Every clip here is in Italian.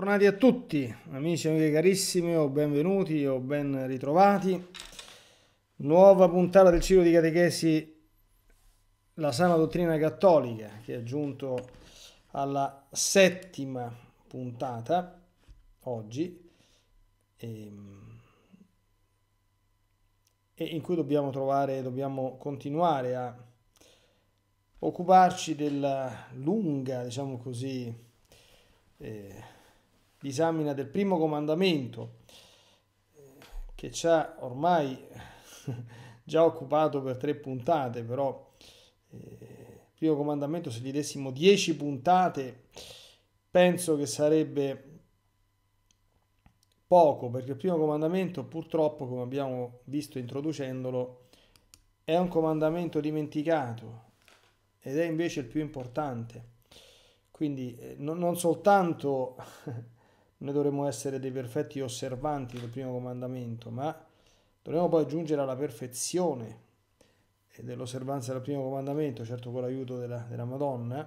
Tornati a tutti, amici e amiche carissime, o benvenuti o ben ritrovati. Nuova puntata del ciclo di catechesi La sana dottrina cattolica, che è giunto alla settima puntata oggi, e, ehm, e in cui dobbiamo trovare, dobbiamo continuare a occuparci della lunga, diciamo così, eh, disamina del primo comandamento eh, che ci ha ormai già occupato per tre puntate, però eh, primo comandamento se gli dessimo dieci puntate penso che sarebbe poco, perché il primo comandamento purtroppo, come abbiamo visto introducendolo, è un comandamento dimenticato ed è invece il più importante. Quindi eh, non, non soltanto noi dovremmo essere dei perfetti osservanti del primo comandamento, ma dovremmo poi giungere alla perfezione dell'osservanza del primo comandamento, certo con l'aiuto della, della Madonna,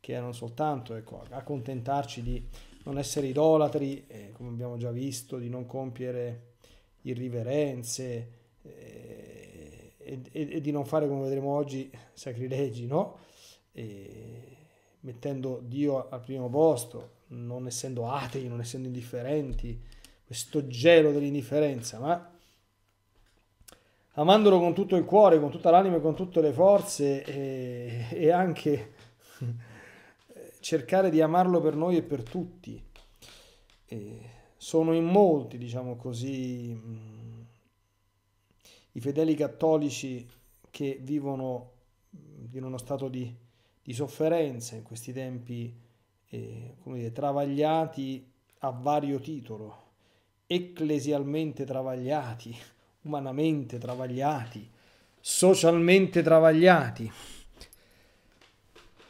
che non soltanto ecco, accontentarci di non essere idolatri, eh, come abbiamo già visto, di non compiere irriverenze eh, e, e, e, di non fare, come vedremo oggi, sacrilegi, no? E, mettendo Dio al primo posto, non essendo atei, non essendo indifferenti, questo gelo dell'indifferenza, ma amandolo con tutto il cuore, con tutta l'anima e con tutte le forze e, e anche cercare di amarlo per noi e per tutti. E sono in molti, diciamo così, mm, i fedeli cattolici che vivono in uno stato di, di sofferenza in questi tempi eh, dire, travagliati a vario titolo, ecclesialmente travagliati, umanamente travagliati, socialmente travagliati.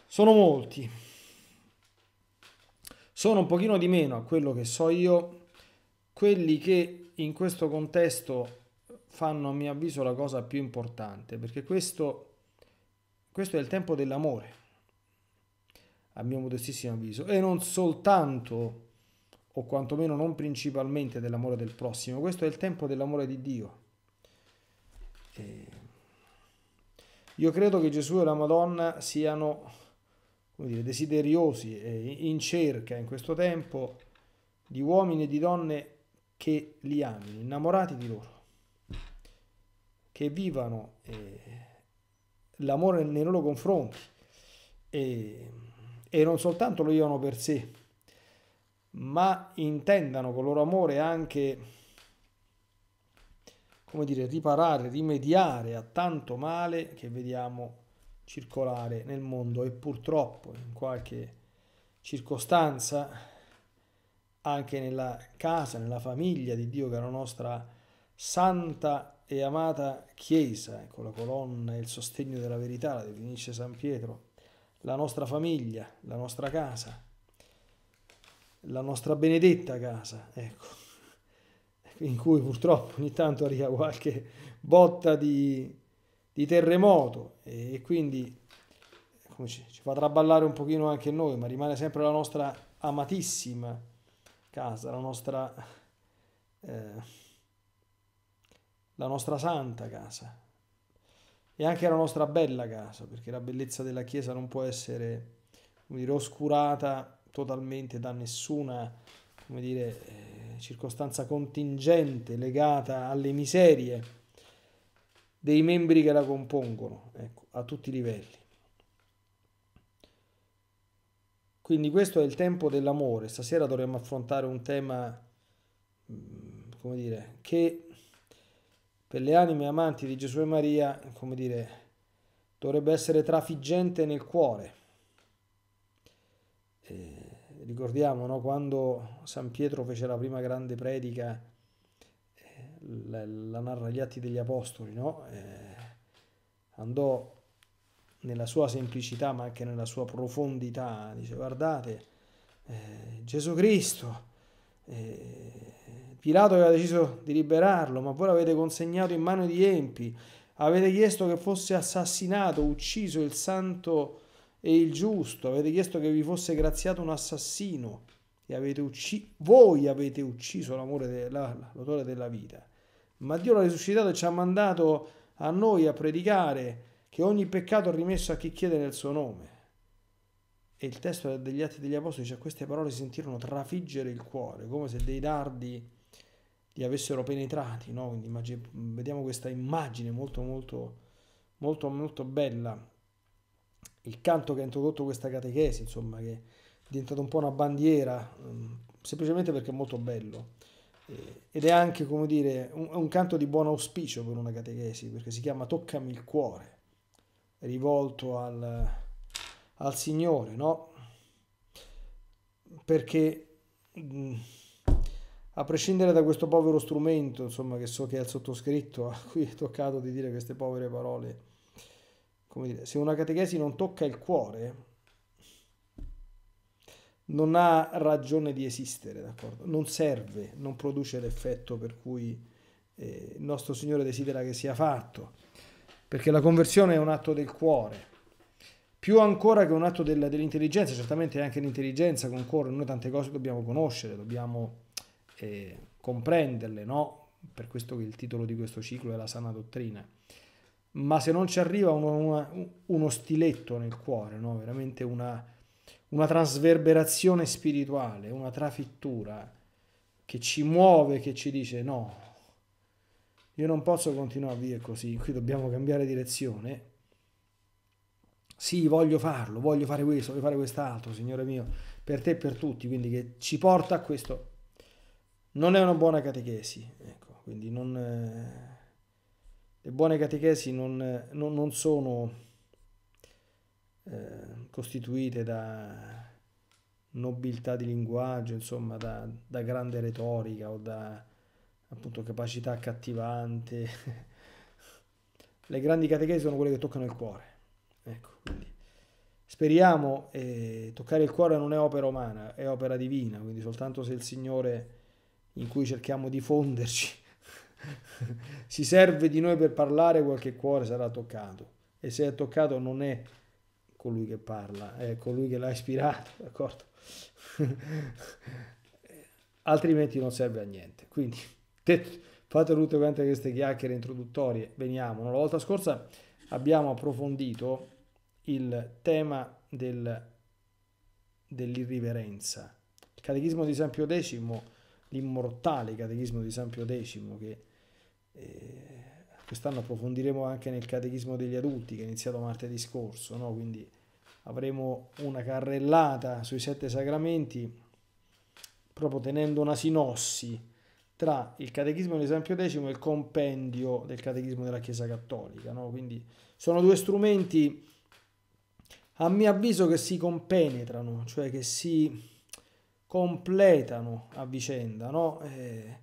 Sono molti. Sono un pochino di meno a quello che so io, quelli che in questo contesto fanno a mio avviso la cosa più importante, perché questo, questo è il tempo dell'amore a mio modestissimo avviso, e non soltanto o quantomeno non principalmente dell'amore del prossimo. Questo è il tempo dell'amore di Dio. E io credo che Gesù e la Madonna siano dire, desideriosi e in cerca in questo tempo di uomini e di donne che li amino, innamorati di loro, che vivano eh, l'amore nei loro confronti. E e non soltanto lo diano per sé, ma intendano con loro amore anche, come dire, riparare, rimediare a tanto male che vediamo circolare nel mondo e purtroppo in qualche circostanza anche nella casa, nella famiglia di Dio che è la nostra santa e amata Chiesa, con la colonna e il sostegno della verità, la definisce San Pietro, la nostra famiglia, la nostra casa, la nostra benedetta casa, ecco, in cui purtroppo ogni tanto arriva qualche botta di, di terremoto e, quindi ci, ci fa traballare un pochino anche noi, ma rimane sempre la nostra amatissima casa, la nostra, eh, la nostra santa casa, e anche la nostra bella casa, perché la bellezza della Chiesa non può essere dire, oscurata totalmente da nessuna dire, eh, circostanza contingente legata alle miserie dei membri che la compongono, ecco, a tutti i livelli. Quindi questo è il tempo dell'amore. Stasera dovremmo affrontare un tema, mm, come dire, che per le anime amanti di Gesù e Maria, come dire, dovrebbe essere trafiggente nel cuore. Eh, ricordiamo no, quando San Pietro fece la prima grande predica, eh, la, la, narra gli Atti degli Apostoli, no? eh, andò nella sua semplicità ma anche nella sua profondità, dice guardate, eh, Gesù Cristo eh, Pilato aveva deciso di liberarlo, ma voi l'avete consegnato in mano di empi. Avete chiesto che fosse assassinato, ucciso il santo e il giusto. Avete chiesto che vi fosse graziato un assassino. E avete ucci- voi avete ucciso l'amore de- la- l'autore della vita. Ma Dio l'ha risuscitato e ci ha mandato a noi a predicare che ogni peccato è rimesso a chi chiede nel suo nome. E il testo degli Atti degli Apostoli dice: cioè, Queste parole si sentirono trafiggere il cuore, come se dei dardi li avessero penetrati, no? Quindi immagine, vediamo questa immagine molto molto molto molto bella, il canto che ha introdotto questa catechesi, insomma, che è diventata un po' una bandiera, mm, semplicemente perché è molto bello. Ed è anche, come dire, un, un canto di buon auspicio per una catechesi, perché si chiama Toccami il cuore, rivolto al, al Signore, no? Perché... Mh, mm, a prescindere da questo povero strumento, insomma, che so che è il sottoscritto a cui è toccato di dire queste povere parole, come dire, se una catechesi non tocca il cuore, non ha ragione di esistere, d'accordo? Non serve, non produce l'effetto per cui eh, il nostro Signore desidera che sia fatto, perché la conversione è un atto del cuore, più ancora che un atto della, dell'intelligenza, certamente anche l'intelligenza concorre, noi tante cose dobbiamo conoscere, dobbiamo eh, comprenderle, no? Per questo che il titolo di questo ciclo è la sana dottrina. Ma se non ci arriva uno, una, uno stiletto nel cuore, no? Veramente una, una trasverberazione spirituale, una trafittura che ci muove, che ci dice no, io non posso continuare a vivere così, qui dobbiamo cambiare direzione. Sì, voglio farlo, voglio fare questo, voglio fare quest'altro, Signore mio, per te e per tutti, quindi che ci porta a questo non è una buona catechesi, ecco, quindi non, eh, le buone catechesi non, non, non sono eh, costituite da nobiltà di linguaggio, insomma, da, da grande retorica o da appunto capacità accattivante. le grandi catechesi sono quelle che toccano il cuore. Ecco, quindi speriamo, eh, toccare il cuore non è opera umana, è opera divina, quindi soltanto se il Signore in cui cerchiamo di fonderci. si serve di noi per parlare, qualche cuore sarà toccato. E se è toccato non è colui che parla, è colui che l'ha ispirato, d'accordo? Altrimenti non serve a niente. Quindi fate tutte quante queste chiacchiere introduttorie, veniamo. La volta scorsa abbiamo approfondito il tema del, dell'irriverenza. Il Catechismo di San Pio X l'immortale catechismo di San Pio X che eh, quest'anno approfondiremo anche nel catechismo degli adulti che è iniziato martedì scorso, no? quindi avremo una carrellata sui sette sacramenti proprio tenendo una sinossi tra il catechismo di San Pio X e il compendio del catechismo della Chiesa Cattolica. No? Quindi sono due strumenti a mio avviso che si compenetrano, cioè che si completano a vicenda. No? Eh,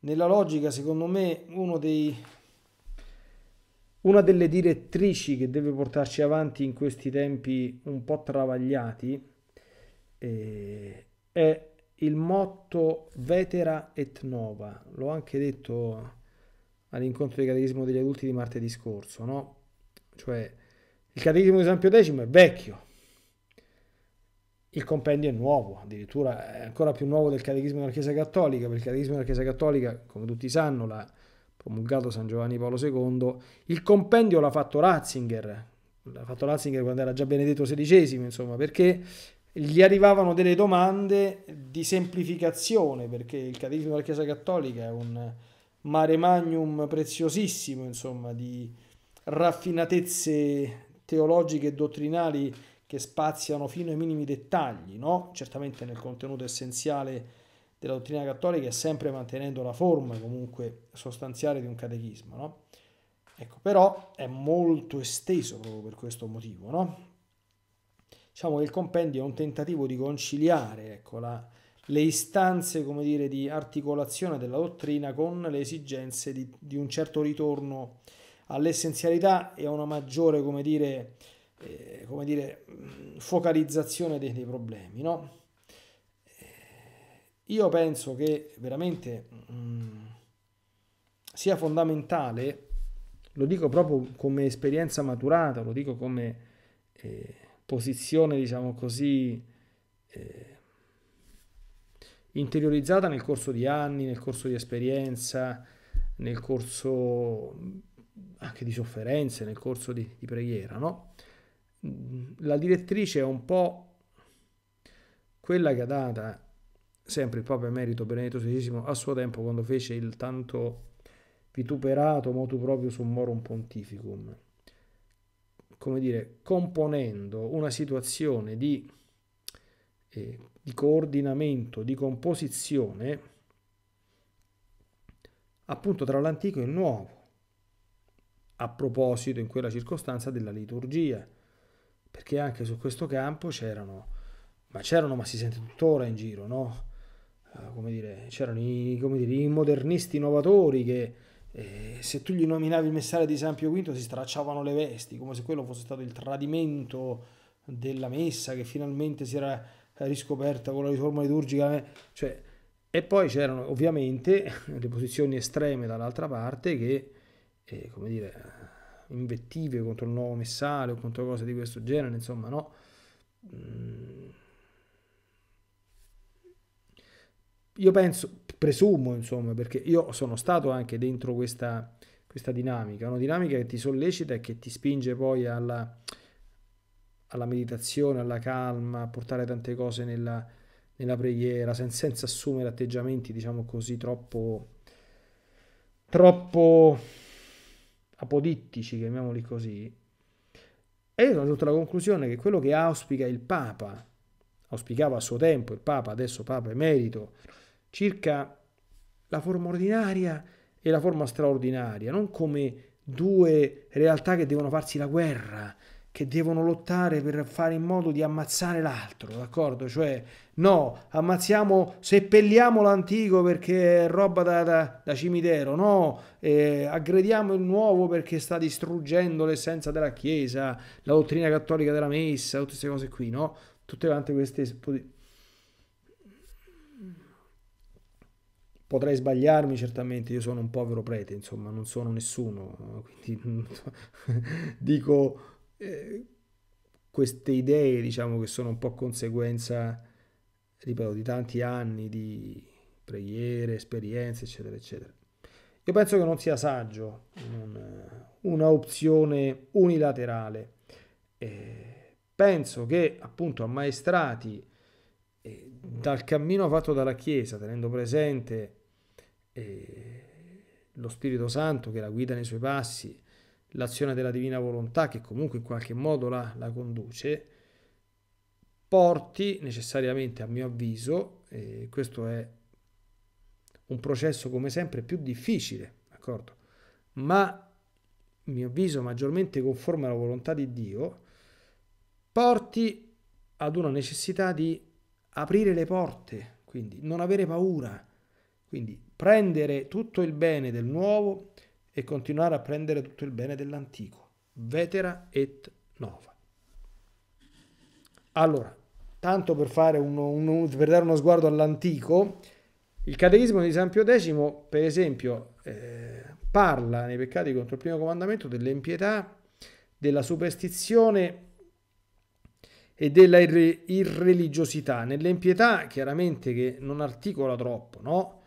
nella logica, secondo me, dei, una delle direttrici che deve portarci avanti in questi tempi un po' travagliati eh, è il motto vetera et nova. L'ho anche detto all'incontro di catechismo degli adulti di martedì scorso, no? Cioè, il catechismo di San Pio X è vecchio, il compendio è nuovo, addirittura è ancora più nuovo del Catechismo della Chiesa Cattolica, perché il Catechismo della Chiesa Cattolica, come tutti sanno, l'ha promulgato San Giovanni Paolo II, il compendio l'ha fatto Ratzinger, l'ha fatto Ratzinger quando era già Benedetto XVI, insomma, perché gli arrivavano delle domande di semplificazione, perché il Catechismo della Chiesa Cattolica è un mare magnum preziosissimo, insomma, di raffinatezze teologiche e dottrinali che spaziano fino ai minimi dettagli, no? certamente nel contenuto essenziale della dottrina cattolica e sempre mantenendo la forma comunque sostanziale di un catechismo. No? Ecco, però è molto esteso proprio per questo motivo. No? Diciamo che il compendio è un tentativo di conciliare ecco, la, le istanze come dire, di articolazione della dottrina con le esigenze di, di un certo ritorno all'essenzialità e a una maggiore come dire, eh, come dire, mm, focalizzazione dei, dei problemi. No? Eh, io penso che veramente mh, mm, sia fondamentale, lo dico proprio come esperienza maturata, lo dico come eh, posizione, diciamo così, eh, interiorizzata nel corso di anni, nel corso di esperienza, nel corso mm, anche di sofferenze, nel corso di, di preghiera, no? la direttrice è un po' quella che ha data eh, sempre il proprio merito Benedetto XVI a suo tempo quando fece il tanto vituperato motu proprio summorum Pontificum, come dire, componendo una situazione di, eh, di coordinamento, di composizione appunto tra l'antico e il nuovo, a proposito in quella circostanza della liturgia perché anche su questo campo c'erano, ma c'erano, ma si sente tuttora in giro, no? Eh, come dire, c'erano i, come dire, i modernisti innovatori che eh, se tu gli nominavi il messale di San Pio V si stracciavano le vesti, come se quello fosse stato il tradimento della messa che finalmente si era riscoperta con la riforma liturgica, cioè, e poi c'erano ovviamente le posizioni estreme dall'altra parte che, eh, come dire, invettive contro il nuovo messale o contro cose di questo genere, insomma no. Mm. Io penso, presumo insomma, perché io sono stato anche dentro questa, questa dinamica, una dinamica che ti sollecita e che ti spinge poi alla, alla meditazione, alla calma, a portare tante cose nella, nella preghiera, sen, senza assumere atteggiamenti, diciamo così, troppo... troppo apodittici, chiamiamoli così, è arrivato alla conclusione che quello che auspica il Papa, auspicava a suo tempo il Papa, adesso Papa emerito, circa la forma ordinaria e la forma straordinaria, non come due realtà che devono farsi la guerra, che devono lottare per fare in modo di ammazzare l'altro, d'accordo? Cioè, no, ammazziamo, seppelliamo l'antico perché è roba da, da, da cimitero, no, eh, aggrediamo il nuovo perché sta distruggendo l'essenza della Chiesa, la dottrina cattolica della Messa, tutte queste cose qui, no? Tutte quante queste... Potrei sbagliarmi certamente, io sono un povero prete, insomma, non sono nessuno, quindi dico eh, queste idee, diciamo, che sono un po' conseguenza, ripeto, di tanti anni di preghiere, esperienze, eccetera, eccetera. Io penso che non sia saggio un, eh, una opzione unilaterale. Eh, penso che appunto ammaestrati eh, dal cammino fatto dalla Chiesa, tenendo presente eh, lo Spirito Santo che la guida nei suoi passi, l'azione della divina volontà che comunque in qualche modo la, la conduce, porti necessariamente, a mio avviso, eh, questo è un processo come sempre più difficile, d'accordo? ma a mio avviso maggiormente conforme alla volontà di Dio, porti ad una necessità di aprire le porte, quindi non avere paura, quindi prendere tutto il bene del nuovo e continuare a prendere tutto il bene dell'antico. Vetera et nova. Allora, tanto per, fare uno, uno, per dare uno sguardo all'antico, il catechismo di San Pio X, per esempio, eh, parla nei peccati contro il primo comandamento dell'impietà, della superstizione e della irre- irreligiosità. Nell'impietà, chiaramente, che non articola troppo, no?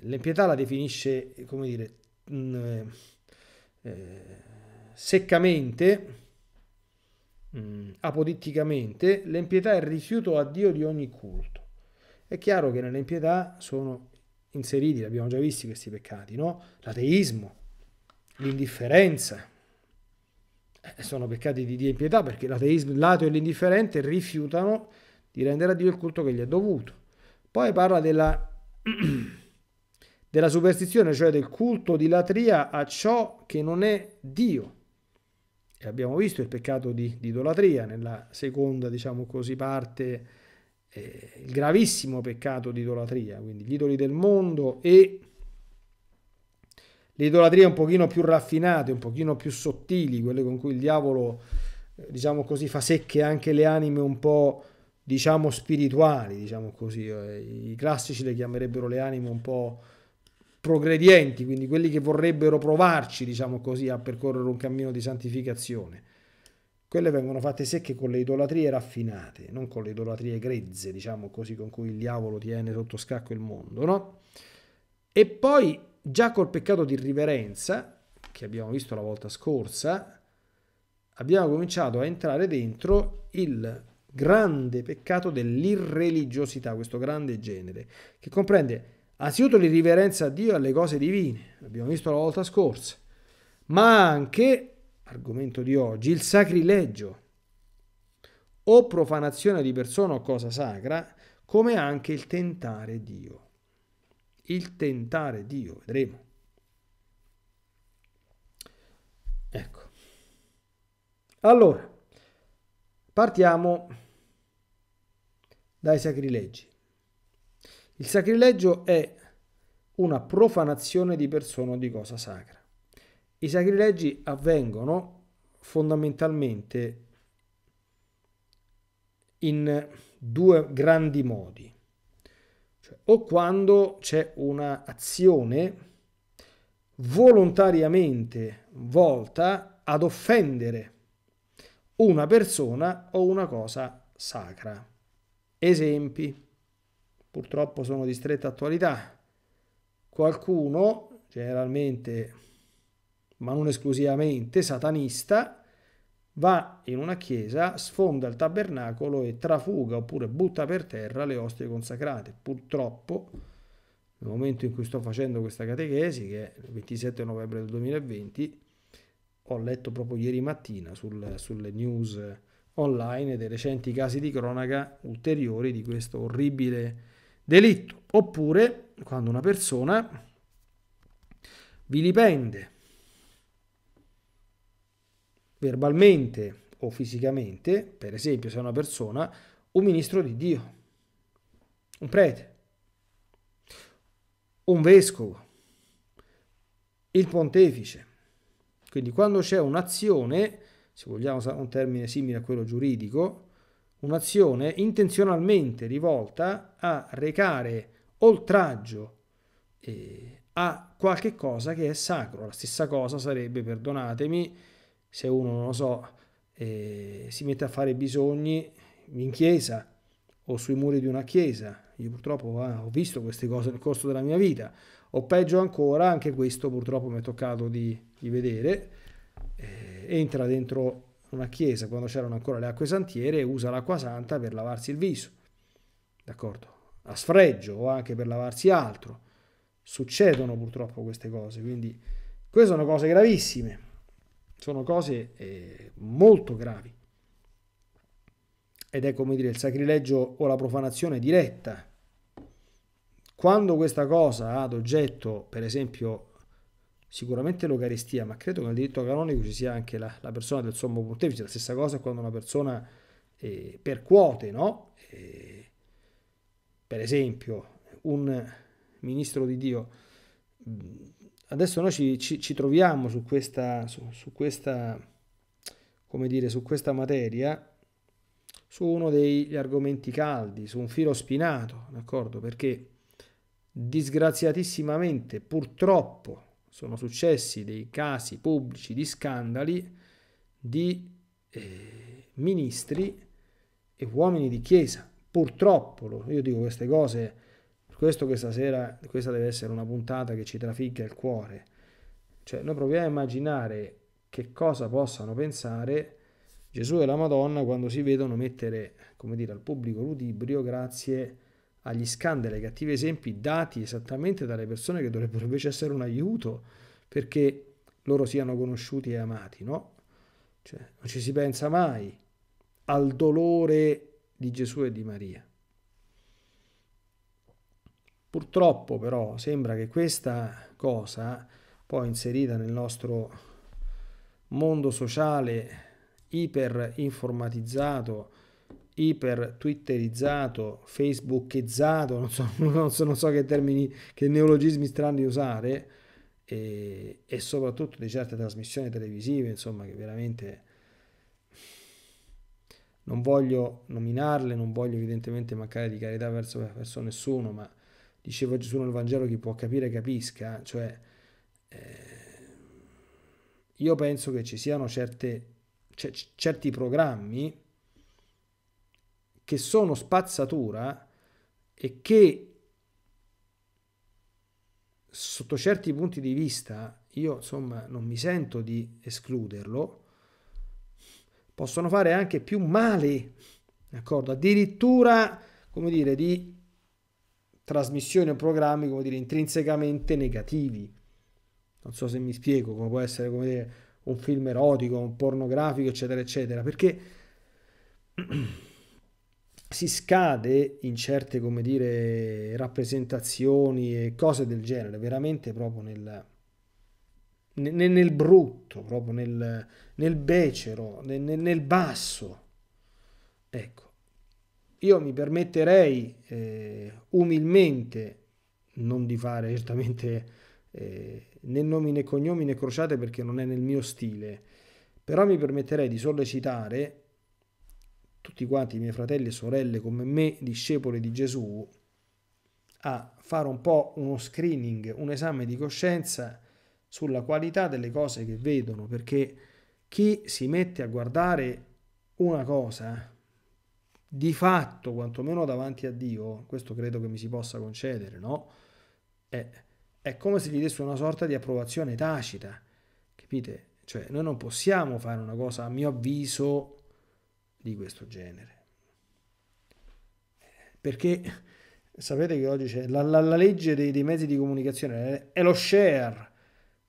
L'impietà la definisce, come dire, Mm, eh, seccamente, mh, mm, apoditticamente, l'empietà è il rifiuto a Dio di ogni culto. È chiaro che nell'empietà sono inseriti, l'abbiamo già visti questi peccati, no? L'ateismo, l'indifferenza. Eh, sono peccati di, Dio di impietà perché l'ateismo, l'ato e l'indifferente rifiutano di rendere a Dio il culto che gli è dovuto. Poi parla della della superstizione, cioè del culto di latria a ciò che non è Dio. E abbiamo visto il peccato di, di idolatria nella seconda, diciamo così, parte, eh, il gravissimo peccato di idolatria, quindi gli idoli del mondo e le idolatrie un pochino più raffinate, un pochino più sottili, quelle con cui il diavolo, eh, diciamo così, fa secche anche le anime un po' diciamo spirituali, diciamo così, eh, i classici le chiamerebbero le anime un po' progredienti, quindi quelli che vorrebbero provarci, diciamo così, a percorrere un cammino di santificazione. Quelle vengono fatte secche con le idolatrie raffinate, non con le idolatrie grezze, diciamo così, con cui il diavolo tiene sotto scacco il mondo, no? E poi, già col peccato di riverenza, che abbiamo visto la volta scorsa, abbiamo cominciato a entrare dentro il grande peccato dell'irreligiosità, questo grande genere, che comprende Anzitutto l'irriverenza a Dio e alle cose divine, l'abbiamo visto la volta scorsa, ma anche, argomento di oggi, il sacrilegio o profanazione di persona o cosa sacra, come anche il tentare Dio. Il tentare Dio, vedremo. Ecco. Allora, partiamo dai sacrilegi. Il sacrilegio è una profanazione di persona o di cosa sacra. I sacrileggi avvengono fondamentalmente in due grandi modi, cioè, o quando c'è un'azione volontariamente volta ad offendere una persona o una cosa sacra. Esempi purtroppo sono di stretta attualità. Qualcuno, generalmente ma non esclusivamente satanista, va in una chiesa, sfonda il tabernacolo e trafuga oppure butta per terra le ostie consacrate. Purtroppo, nel momento in cui sto facendo questa catechesi, che è il 27 novembre del 2020, ho letto proprio ieri mattina sul, sulle news online dei recenti casi di cronaca ulteriori di questo orribile delitto, oppure quando una persona vilipende verbalmente o fisicamente, per esempio se è una persona, un ministro di Dio, un prete, un vescovo, il pontefice. Quindi quando c'è un'azione, se vogliamo usare un termine simile a quello giuridico, un'azione intenzionalmente rivolta a recare oltraggio eh, a qualche cosa che è sacro. La stessa cosa sarebbe, perdonatemi, se uno, non lo so, eh, si mette a fare bisogni in chiesa o sui muri di una chiesa. Io purtroppo ah, ho visto queste cose nel corso della mia vita. O peggio ancora, anche questo purtroppo mi è toccato di, di vedere, eh, entra dentro una chiesa, quando c'erano ancora le acque santiere, usa l'acqua santa per lavarsi il viso, d'accordo? A sfregio o anche per lavarsi altro. Succedono purtroppo queste cose, quindi queste sono cose gravissime, sono cose eh, molto gravi. Ed è come dire il sacrilegio o la profanazione diretta. Quando questa cosa ha ad oggetto, per esempio, sicuramente l'Eucaristia, ma credo che nel diritto canonico ci sia anche la, la persona del sommo pontefice, la stessa cosa quando una persona eh, percuote, no? Eh, per esempio, un ministro di Dio. Mm, adesso noi ci, ci, ci troviamo su questa, su, su questa, come dire, su questa materia, su uno degli argomenti caldi, su un filo spinato, d'accordo? Perché disgraziatissimamente, purtroppo, sono successi dei casi pubblici di scandali di eh, ministri e uomini di chiesa. Purtroppo, io dico queste cose, per questo questa sera, questa deve essere una puntata che ci trafigga il cuore. Cioè, noi proviamo a immaginare che cosa possano pensare Gesù e la Madonna quando si vedono mettere, come dire, al pubblico ludibrio grazie a agli scandali, ai cattivi esempi dati esattamente dalle persone che dovrebbero invece essere un aiuto perché loro siano conosciuti e amati, no? Cioè, non ci si pensa mai al dolore di Gesù e di Maria. Purtroppo però sembra che questa cosa, poi inserita nel nostro mondo sociale iper informatizzato, iper twitterizzato, facebookizzato, non so, non so, non so che termini, che neologismi strani usare, e, e, soprattutto di certe trasmissioni televisive, insomma, che veramente non voglio nominarle, non voglio evidentemente mancare di carità verso, verso nessuno, ma dicevo Gesù nel Vangelo, chi può capire capisca, cioè eh, io penso che ci siano certe, c- certi programmi, che sono spazzatura e che sotto certi punti di vista io insomma non mi sento di escluderlo possono fare anche più male d'accordo addirittura come dire di trasmissioni o programmi come dire intrinsecamente negativi non so se mi spiego come può essere come dire un film erotico un pornografico eccetera eccetera perché si scade in certe, come dire, rappresentazioni e cose del genere, veramente proprio nel, nel, nel brutto, proprio nel, nel becero, nel, nel, basso. Ecco, io mi permetterei eh, umilmente non di fare certamente eh, né nomi né cognomi né crociate perché non è nel mio stile, però mi permetterei di sollecitare tutti quanti i miei fratelli e sorelle come me, discepoli di Gesù, a fare un po' uno screening, un esame di coscienza sulla qualità delle cose che vedono, perché chi si mette a guardare una cosa, di fatto, quantomeno davanti a Dio, questo credo che mi si possa concedere, no? È, è come se gli desse una sorta di approvazione tacita, capite? Cioè, noi non possiamo fare una cosa, a mio avviso, di questo genere. Eh, perché sapete che oggi c'è la, la, la legge dei, dei, mezzi di comunicazione, è lo share,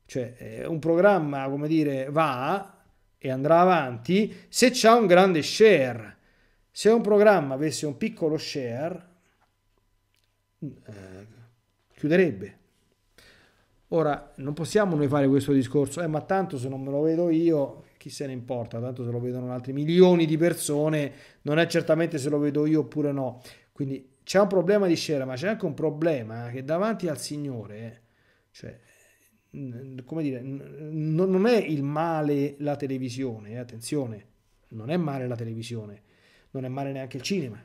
cioè eh, un programma, come dire, va e andrà avanti se c'è un grande share. Se un programma avesse un piccolo share, eh, chiuderebbe. Ora, non possiamo noi fare questo discorso, eh, ma tanto se non me lo vedo io, chi se ne importa, tanto se lo vedono altri milioni di persone, non è certamente se lo vedo io oppure no. Quindi c'è un problema di scena, ma c'è anche un problema che davanti al Signore, cioè, come dire, non è il male la televisione, eh, attenzione, non è male la televisione, non è male neanche il cinema.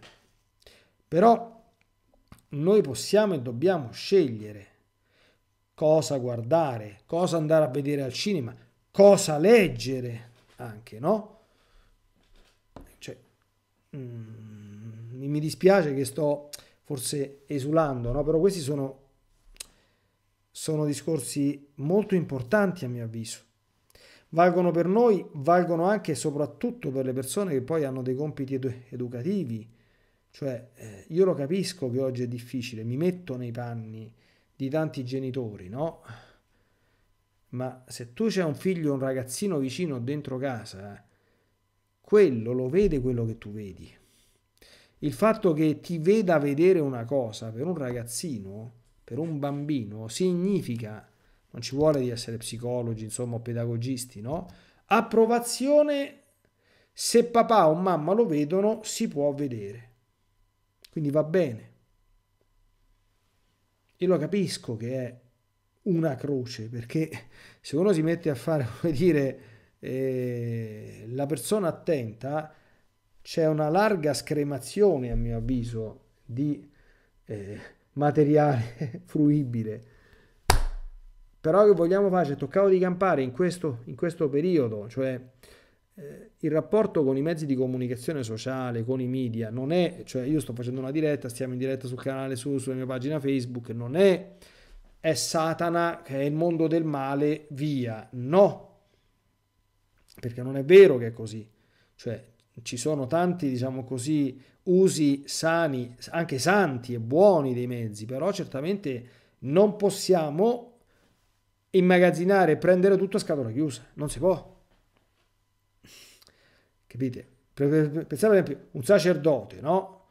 Però noi possiamo e dobbiamo scegliere cosa guardare, cosa andare a vedere al cinema, cosa leggere anche, no? Cioè, mm, mi dispiace che sto forse esulando, no? Però questi sono, sono discorsi molto importanti a mio avviso. Valgono per noi, valgono anche e soprattutto per le persone che poi hanno dei compiti edu educativi. Cioè, eh, io lo capisco che oggi è difficile, mi metto nei panni di tanti genitori, no? ma se tu c'è un figlio, un ragazzino vicino dentro casa, quello lo vede quello che tu vedi. Il fatto che ti veda vedere una cosa per un ragazzino, per un bambino, significa, non ci vuole di essere psicologi, insomma, o pedagogisti, no? Approvazione, se papà o mamma lo vedono, si può vedere. Quindi va bene. Io lo capisco che è una croce, perché se uno si mette a fare, come dire, eh, la persona attenta, c'è una larga scremazione, a mio avviso, di eh, materiale fruibile. Però che vogliamo fare? Cioè, toccavo di campare in questo, in questo periodo, cioè eh, il rapporto con i mezzi di comunicazione sociale, con i media, non è, cioè io sto facendo una diretta, stiamo in diretta sul canale su, sulla mia pagina Facebook, non è è Satana, che è il mondo del male, via. No, perché non è vero che è così. Cioè, ci sono tanti, diciamo così, usi sani, anche santi e buoni dei mezzi, però certamente non possiamo immagazzinare e prendere tutto a scatola chiusa, non si può. Capite? Pensate ad esempio un sacerdote, no?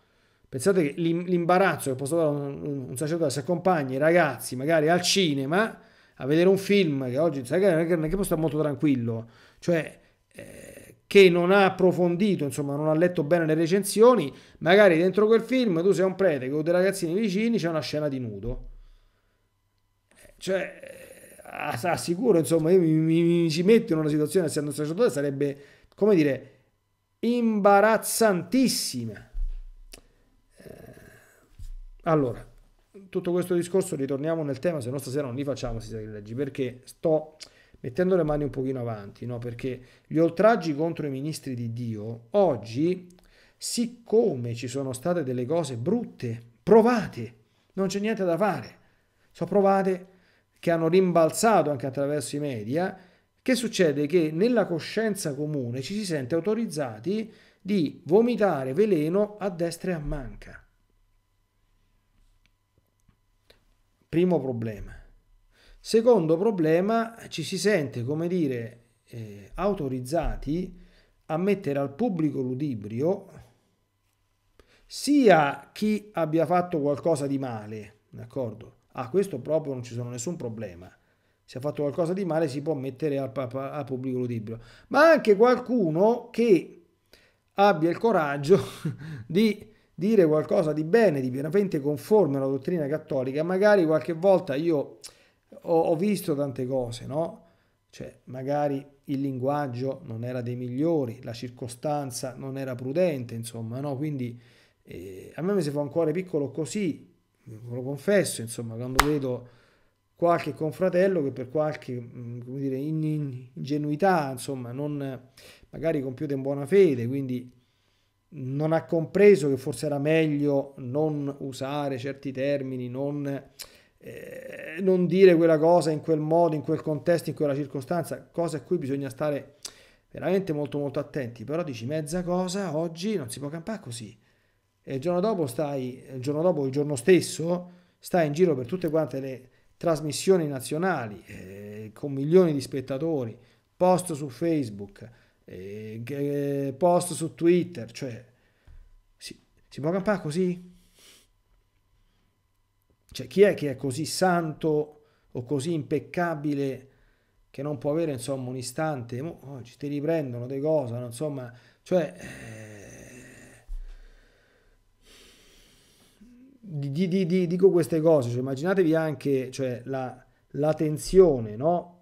Pensate che l'imbarazzo che posso dare un, sacerdote se accompagni i ragazzi magari al cinema a vedere un film che oggi non è che può stare molto tranquillo, cioè eh, che non ha approfondito, insomma non ha letto bene le recensioni, magari dentro quel film tu sei un prete con dei ragazzini vicini c'è una scena di nudo. Eh, cioè, eh, assicuro, insomma, io mi, mi, mi ci metto in una situazione essendo un sacerdote sarebbe, come dire, imbarazzantissima allora, tutto questo discorso ritorniamo nel tema, se no stasera non li facciamo si sacrileggi perché sto mettendo le mani un pochino avanti, no? perché gli oltraggi contro i ministri di Dio oggi, siccome ci sono state delle cose brutte, provate, non c'è niente da fare, sono provate che hanno rimbalzato anche attraverso i media, che succede che nella coscienza comune ci si sente autorizzati di vomitare veleno a destra e a manca. Primo problema. Secondo problema, ci si sente, come dire, eh, autorizzati a mettere al pubblico ludibrio sia chi abbia fatto qualcosa di male, d'accordo? A ah, questo proprio non ci sono nessun problema. Se ha fatto qualcosa di male si può mettere al, al pubblico ludibrio, ma anche qualcuno che abbia il coraggio di dire qualcosa di bene, di pienamente conforme alla dottrina cattolica, magari qualche volta io ho, ho visto tante cose, no? Cioè, magari il linguaggio non era dei migliori, la circostanza non era prudente, insomma, no? Quindi eh, a me mi si fa un cuore piccolo così, ve lo confesso, insomma, quando vedo qualche confratello che per qualche mm, come dire, ingenuità, insomma, non magari compiuta in buona fede, quindi non ha compreso che forse era meglio non usare certi termini, non, eh, non dire quella cosa in quel modo, in quel contesto, in quella circostanza, cosa a cui bisogna stare veramente molto molto attenti, però dici mezza cosa, oggi non si può campare così. E il giorno dopo stai, il giorno dopo, il giorno stesso, stai in giro per tutte quante le trasmissioni nazionali eh, con milioni di spettatori, post su Facebook, eh, post su Twitter, cioè si, si può campare così? Cioè chi è che è così santo o così impeccabile che non può avere insomma un istante, mo, oh, ci ti riprendono di cosa, no? insomma, cioè... Eh, di, di, di, dico queste cose, cioè, immaginatevi anche cioè, la, la tensione, no?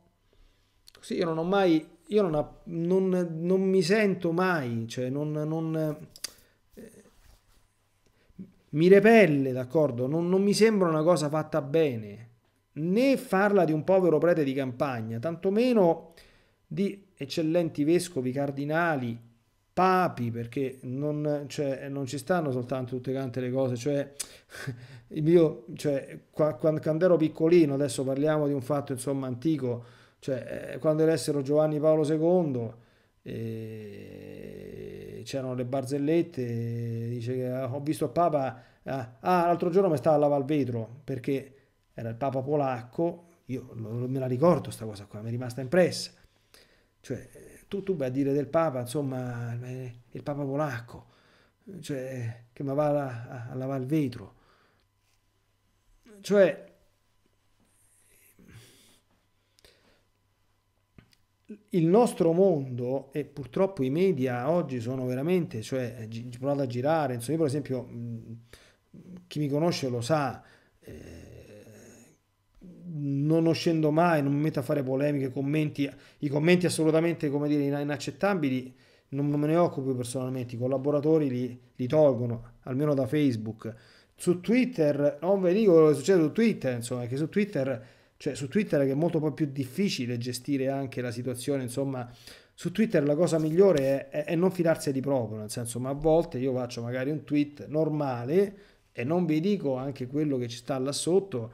Così io non ho mai io non, ha, non, non, mi sento mai, cioè non... non eh, mi repelle, d'accordo? Non, non mi sembra una cosa fatta bene, né farla di un povero prete di campagna, tantomeno di eccellenti vescovi, cardinali, papi, perché non, cioè, non, ci stanno soltanto tutte quante le cose, cioè io, cioè, quando ero piccolino, adesso parliamo di un fatto insomma antico, cioè, eh, quando elessero Giovanni Paolo II, eh, c'erano le barzellette, dice che ah, ho visto il Papa, ah, ah, l'altro giorno mi stava a lavare il vetro, perché era il Papa polacco, io me la ricordo questa cosa qua, mi è rimasta impressa. Cioè, tu, tu vai a dire del Papa, insomma, eh, il Papa polacco, cioè, che mi va a, a, a lavare il vetro. Cioè, il nostro mondo e purtroppo i media oggi sono veramente, cioè provate a girare, insomma io per esempio, chi mi conosce lo sa, eh, non scendo mai, non mi metto a fare polemiche, commenti, i commenti assolutamente come dire inaccettabili, non me ne occupo personalmente, i collaboratori li, li tolgono, almeno da Facebook. Su Twitter, non vi dico quello che succede su Twitter, insomma, che su Twitter cioè su Twitter che è molto più difficile gestire anche la situazione, insomma, su Twitter la cosa migliore è, è, è non fidarsi di proprio, nel senso, ma a volte io faccio magari un tweet normale e non vi dico anche quello che ci sta là sotto,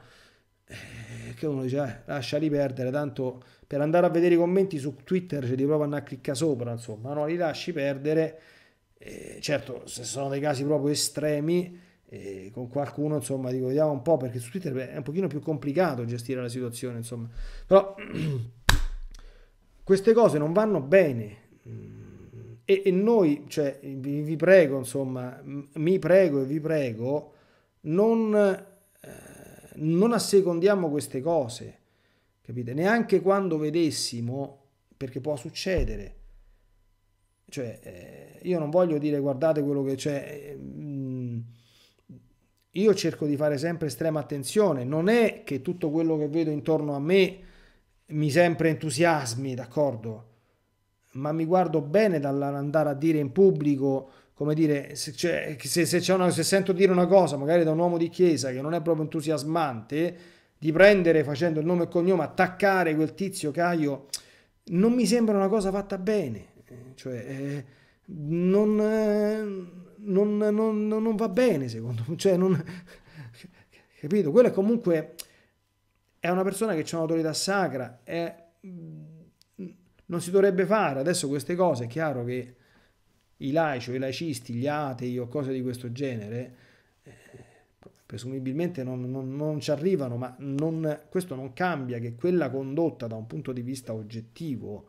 eh, che uno dice, eh, lasciali perdere, tanto per andare a vedere i commenti su Twitter ci cioè, devi proprio andare a cliccare sopra, insomma, no, li lasci perdere. Eh, certo, se sono dei casi proprio estremi, eh, con qualcuno, insomma, dico, vediamo un po', perché su Twitter è un pochino più complicato gestire la situazione, insomma. Però queste cose non vanno bene. E, e noi, cioè, vi, vi, prego, insomma, mi prego e vi prego, non, eh, non assecondiamo queste cose, capite? Neanche quando vedessimo, perché può succedere, cioè, eh, io non voglio dire guardate quello che c'è, eh, io cerco di fare sempre estrema attenzione, non è che tutto quello che vedo intorno a me mi sempre entusiasmi, d'accordo? Ma mi guardo bene dall'andare a dire in pubblico, come dire, se, c'è, se, se, c'è una, se sento dire una cosa magari da un uomo di chiesa che non è proprio entusiasmante, di prendere facendo il nome e cognome, attaccare quel tizio Caio, non mi sembra una cosa fatta bene. Cioè, eh, non... Eh, non, non, non va bene, secondo me. Cioè, non, capito? Quello è comunque... È una persona che ha un'autorità sacra, è, mm, non si dovrebbe fare adesso queste cose. È chiaro che i laici o i laicisti, gli atei o cose di questo genere, eh, presumibilmente non, non, non, ci arrivano, ma non, questo non cambia che quella condotta da un punto di vista oggettivo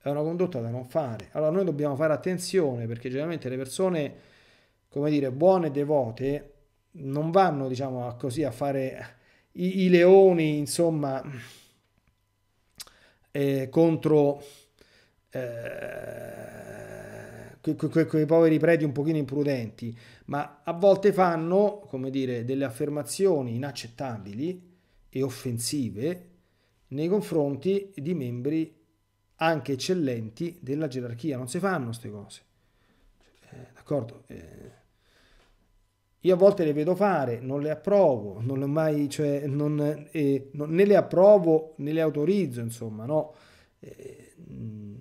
è una condotta da non fare. Allora noi dobbiamo fare attenzione perché generalmente le persone come dire, buone devote non vanno, diciamo, a, così a fare i, i leoni, insomma, eh, contro eh, quei, quei, quei poveri preti un pochino imprudenti, ma a volte fanno, come dire, delle affermazioni inaccettabili e offensive nei confronti di membri anche eccellenti della gerarchia. Non si fanno queste cose. Eh, d'accordo? Eh, io a volte le vedo fare, non le approvo, non le mai, cioè, non, eh, non, né le approvo né le autorizzo, insomma, no? Eh, mm,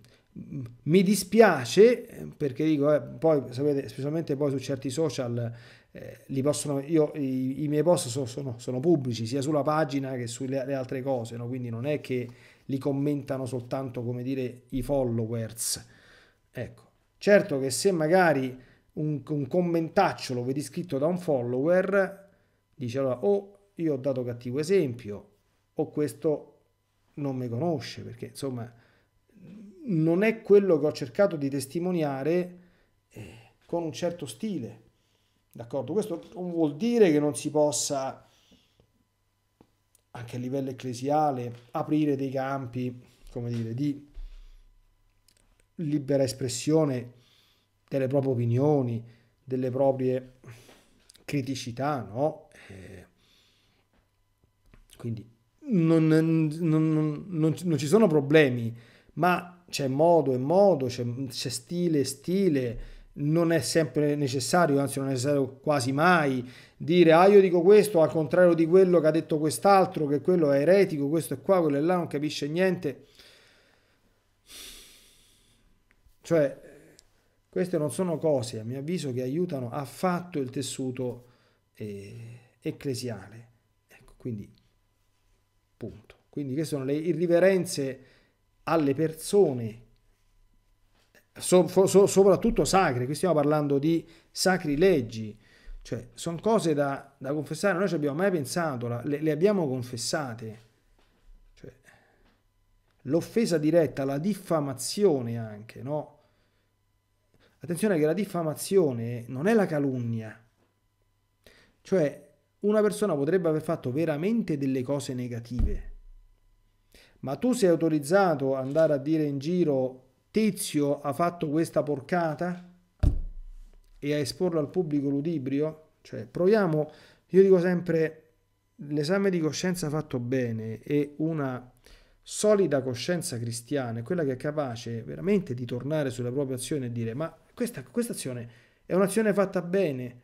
mi dispiace eh, perché dico, eh, poi sapete, specialmente poi su certi social, eh, li possono, io, i, i miei post sono, sono, sono, pubblici sia sulla pagina che sulle altre cose, no? Quindi non è che li commentano soltanto, come dire, i followers. Ecco, certo che se magari un, un commentaccio lo vedi scritto da un follower, dice allora o io ho dato cattivo esempio o questo non mi conosce perché insomma non è quello che ho cercato di testimoniare eh, con un certo stile. D'accordo? Questo non vuol dire che non si possa anche a livello ecclesiale aprire dei campi, come dire, di libera espressione delle proprie opinioni, delle proprie criticità, no? Eh, quindi non, non, non, non, ci sono problemi, ma c'è modo e modo, c'è, c'è stile e stile, non è sempre necessario, anzi non è necessario quasi mai dire ah io dico questo al contrario di quello che ha detto quest'altro, che quello è eretico, questo è qua, quello è là, non capisce niente. Cioè, queste non sono cose, a mio avviso, che aiutano affatto il tessuto eh, ecclesiale. Ecco, quindi, punto. Quindi queste sono le irriverenze alle persone, so, so, soprattutto sacre, qui stiamo parlando di sacri leggi, cioè sono cose da, da confessare, noi ci abbiamo mai pensato, la, le, le, abbiamo confessate. Cioè, l'offesa diretta, la diffamazione anche, no? Attenzione che la diffamazione non è la calunnia. Cioè, una persona potrebbe aver fatto veramente delle cose negative. Ma tu sei autorizzato ad andare a dire in giro Tizio ha fatto questa porcata e a esporlo al pubblico ludibrio? Cioè, proviamo, io dico sempre, l'esame di coscienza fatto bene e una solida coscienza cristiana è quella che è capace veramente di tornare sulla propria azione e dire ma questa, questa azione è un'azione fatta bene.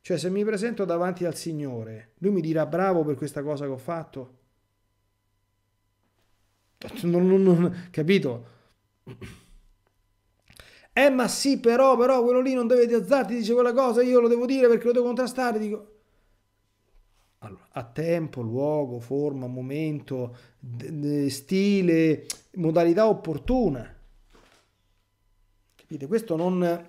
Cioè se mi presento davanti al Signore, lui mi dirà bravo per questa cosa che ho fatto. Non, non, non, capito? Eh ma sì, però, però quello lì non deve alzarti, dice quella cosa, io lo devo dire perché lo devo contrastare, dico... Allora, a tempo, luogo, forma, momento, stile, modalità opportuna. Capite? Questo non,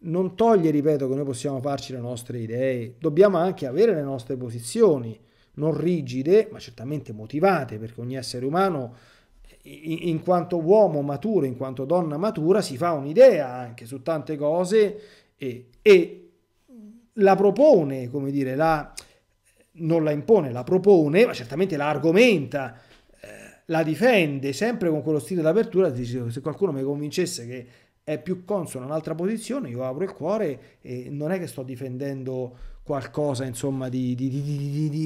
non toglie, ripeto, che noi possiamo farci le nostre idee, dobbiamo anche avere le nostre posizioni, non rigide, ma certamente motivate, perché ogni essere umano, in quanto uomo maturo, in quanto donna matura, si fa un'idea anche su tante cose e, e la propone, come dire, la, non la impone, la propone, ma certamente la argomenta, eh, la difende, sempre con quello stile d'apertura, se qualcuno mi convincesse che è più consono un'altra posizione, io apro il cuore e non è che sto difendendo qualcosa insomma di, di, di,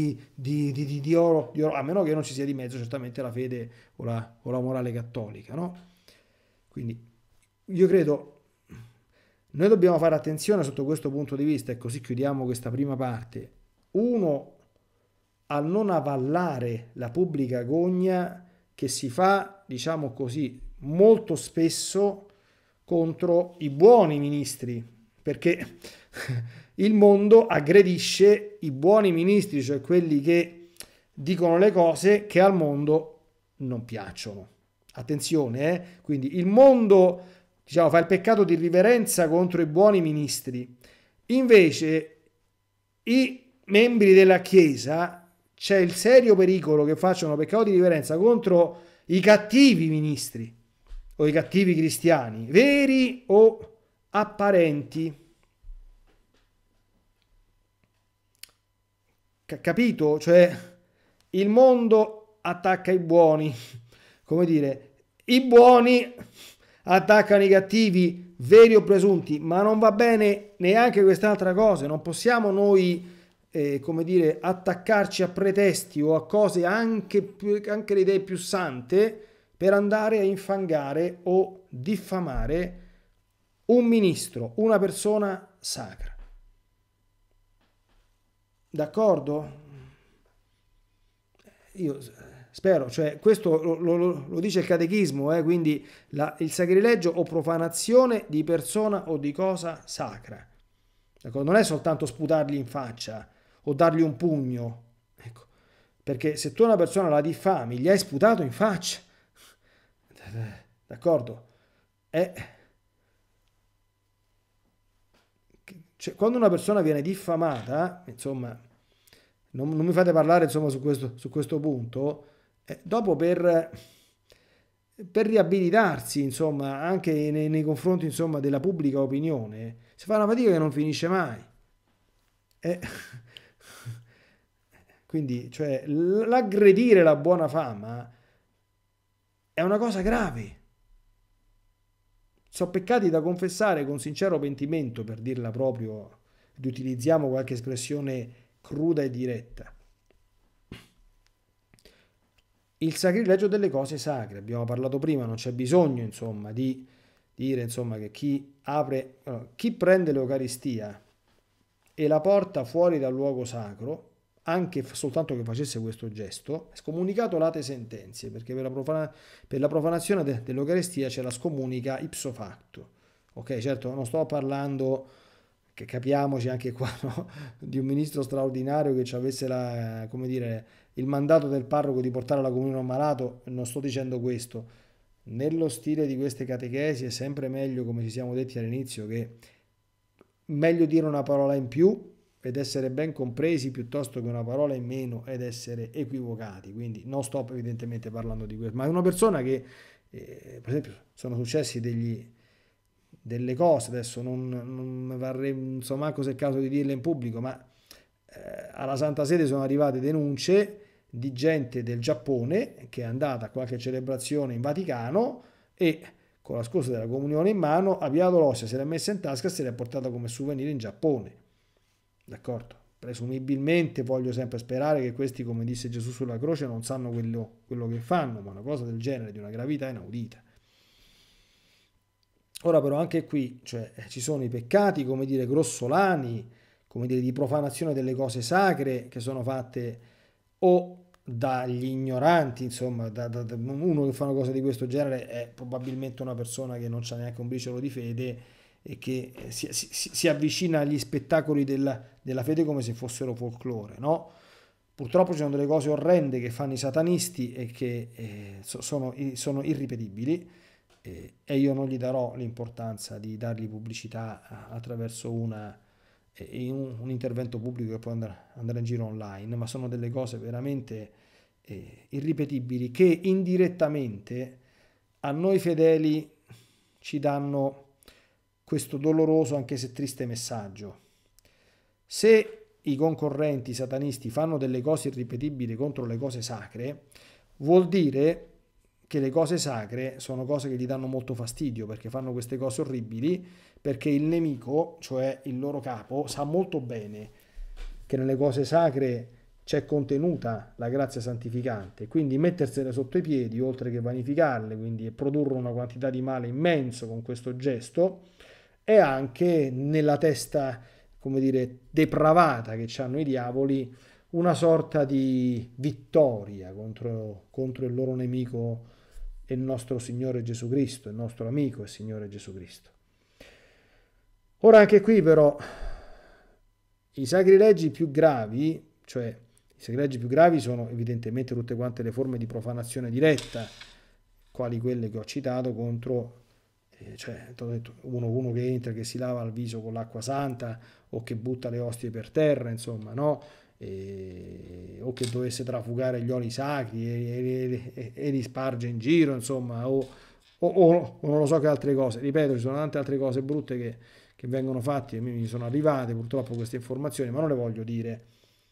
di, oro, di, oro, a meno che non ci sia di mezzo certamente la fede o la, o la morale cattolica, no? Quindi io credo, noi dobbiamo fare attenzione sotto questo punto di vista e così chiudiamo questa prima parte. Uno, a non avallare la pubblica gogna che si fa, diciamo così, molto spesso contro i buoni ministri, perché il mondo aggredisce i buoni ministri, cioè quelli che dicono le cose che al mondo non piacciono. Attenzione, eh? quindi il mondo diciamo, fa il peccato di riverenza contro i buoni ministri, invece i membri della Chiesa c'è il serio pericolo che facciano peccato di riverenza contro i cattivi ministri o i cattivi cristiani, veri o apparenti. capito? Cioè, il mondo attacca i buoni, come dire, i buoni attaccano i cattivi, veri o presunti, ma non va bene neanche quest'altra cosa, non possiamo noi, eh, come dire, attaccarci a pretesti o a cose anche, anche le idee più sante, per andare a infangare o diffamare un ministro, una persona sacra. D'accordo? Io spero, cioè questo lo, lo, lo dice il catechismo, eh, quindi la, il sacrilegio o profanazione di persona o di cosa sacra. D'accordo? Non è soltanto sputargli in faccia o dargli un pugno, ecco. perché se tu una persona la diffami, gli hai sputato in faccia eh, d'accordo, è... Cioè, quando una persona viene diffamata, insomma, non, non mi fate parlare insomma, su, questo, su questo punto, eh, dopo per, per riabilitarsi insomma, anche nei, nei confronti insomma, della pubblica opinione, si fa una fatica che non finisce mai. Eh, quindi, cioè, l'aggredire la buona fama è una cosa grave. Sono peccati da confessare con sincero pentimento, per dirla proprio, riutilizziamo qualche espressione cruda e diretta. Il sacrilegio delle cose sacre, abbiamo parlato prima, non c'è bisogno insomma di dire insomma che chi apre, chi prende l'Eucaristia e la porta fuori dal luogo sacro anche soltanto che facesse questo gesto, scomunicato late sentenze, perché per la, profana, per la profanazione de, dell'Eucarestia c'è la scomunica ipso facto. Ok, certo, non sto parlando, che capiamoci anche qua, no? di un ministro straordinario che ci avesse la, come dire, il mandato del parroco di portare alla comunione a un malato, non sto dicendo questo. Nello stile di queste catechesi è sempre meglio, come ci siamo detti all'inizio, che meglio dire una parola in più ed essere ben compresi piuttosto che una parola in meno ed essere equivocati. Quindi non sto evidentemente parlando di questo, ma è una persona che, eh, per esempio, sono successi degli, delle cose, adesso non, non varrei, non so manco se il caso di dirle in pubblico, ma eh, alla Santa Sede sono arrivate denunce di gente del Giappone che è andata a qualche celebrazione in Vaticano e con la scusa della comunione in mano ha pigliato l'ossia, se l'ha messa in tasca e se l'ha portata come souvenir in Giappone D'accordo? Presumibilmente voglio sempre sperare che questi, come disse Gesù sulla croce, non sanno quello, quello che fanno, ma una cosa del genere, di una gravità inaudita. Ora però anche qui cioè, eh, ci sono i peccati, come dire, grossolani, come dire, di profanazione delle cose sacre che sono fatte o dagli ignoranti, insomma, da, da, uno che fa una cosa di questo genere è probabilmente una persona che non ha neanche un briciolo di fede e che eh, si, si, si, avvicina agli spettacoli della, della fede come se fossero folklore, no? Purtroppo ci sono delle cose orrende che fanno i satanisti e che eh, sono, sono, irripetibili eh, e io non gli darò l'importanza di dargli pubblicità eh, attraverso una, eh, un, un, intervento pubblico che può andare, andare, in giro online, ma sono delle cose veramente eh, irripetibili che indirettamente a noi fedeli ci danno questo doloroso anche se triste messaggio. Se i concorrenti satanisti fanno delle cose irripetibili contro le cose sacre, vuol dire che le cose sacre sono cose che gli danno molto fastidio perché fanno queste cose orribili, perché il nemico, cioè il loro capo, sa molto bene che nelle cose sacre c'è contenuta la grazia santificante, quindi mettersele sotto i piedi, oltre che vanificarle, quindi produrre una quantità di male immenso con questo gesto, e anche nella testa, come dire, depravata che hanno i diavoli, una sorta di vittoria contro, contro il loro nemico e il nostro Signore Gesù Cristo, il nostro amico e Signore Gesù Cristo. Ora anche qui però i sacrileggi più gravi, cioè i sacrilegi più gravi sono evidentemente tutte quante le forme di profanazione diretta, quali quelle che ho citato contro eh, cioè, detto, uno, uno, che entra, che si lava il viso con l'acqua santa o che butta le ostie per terra, insomma, no? E, o che dovesse trafugare gli oli sacri e, e, e li sparge in giro, insomma, o, o, o, non lo so che altre cose. Ripeto, ci sono tante altre cose brutte che, che vengono fatte, e mi sono arrivate purtroppo queste informazioni, ma non le voglio dire,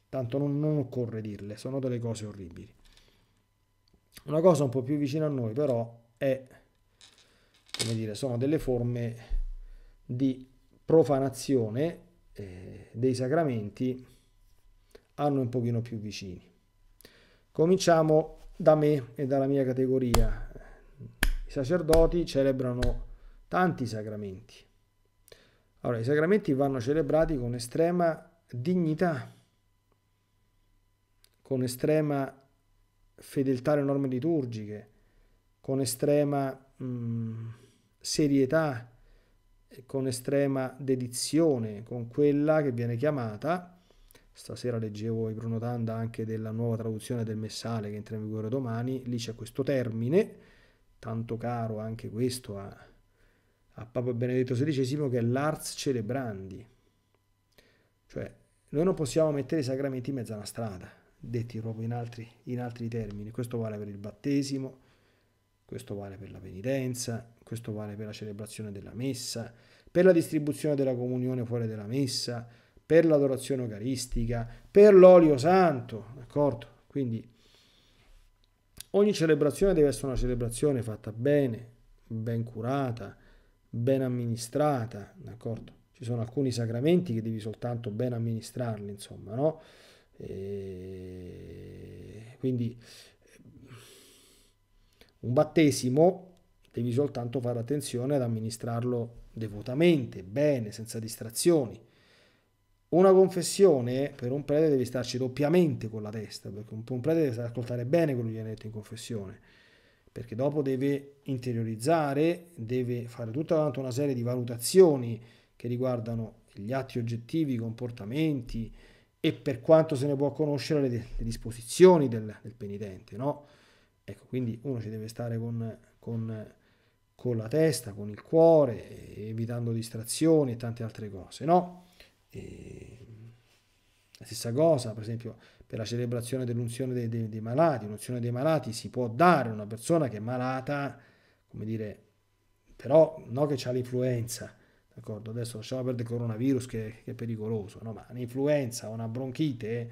tanto non, non occorre dirle, sono delle cose orribili. Una cosa un po' più vicina a noi però è come dire, sono delle forme di profanazione eh, dei sacramenti a noi un pochino più vicini. Cominciamo da me e dalla mia categoria. I sacerdoti celebrano tanti sacramenti. Allora, i sacramenti vanno celebrati con estrema dignità, con estrema fedeltà alle norme liturgiche, con estrema... Mm, serietà, eh, con estrema dedizione, con quella che viene chiamata, stasera leggevo i pronotanda anche della nuova traduzione del Messale che entra in vigore domani, lì c'è questo termine, tanto caro anche questo a, a Papa Benedetto XVI, che è l'ars celebrandi. Cioè, noi non possiamo mettere i sacramenti in mezzo alla strada, detti proprio in altri, in altri termini. Questo vale per il battesimo, questo vale per la penitenza, questo vale per la celebrazione della messa, per la distribuzione della comunione fuori dalla messa, per l'adorazione eucaristica, per l'olio santo, d'accordo? Quindi ogni celebrazione deve essere una celebrazione fatta bene, ben curata, ben amministrata, d'accordo? Ci sono alcuni sacramenti che devi soltanto ben amministrarli, insomma, no? E quindi un battesimo devi soltanto fare attenzione ad amministrarlo devotamente, bene, senza distrazioni. Una confessione per un prete devi starci doppiamente con la testa, perché un prete deve ascoltare bene quello che viene detto in confessione, perché dopo deve interiorizzare, deve fare tutta una serie di valutazioni che riguardano gli atti oggettivi, i comportamenti e per quanto se ne può conoscere le, disposizioni del, del penitente. No? Ecco, quindi uno ci deve stare con, con con la testa, con il cuore, evitando distrazioni e tante altre cose, no? E la stessa cosa, per esempio, per la celebrazione dell'unzione dei, dei, dei malati, l'unzione dei malati si può dare a una persona che è malata, come dire, però no che ha l'influenza, d'accordo? Adesso lasciamo perdere il coronavirus che, che è pericoloso, no? Ma un'influenza, una bronchite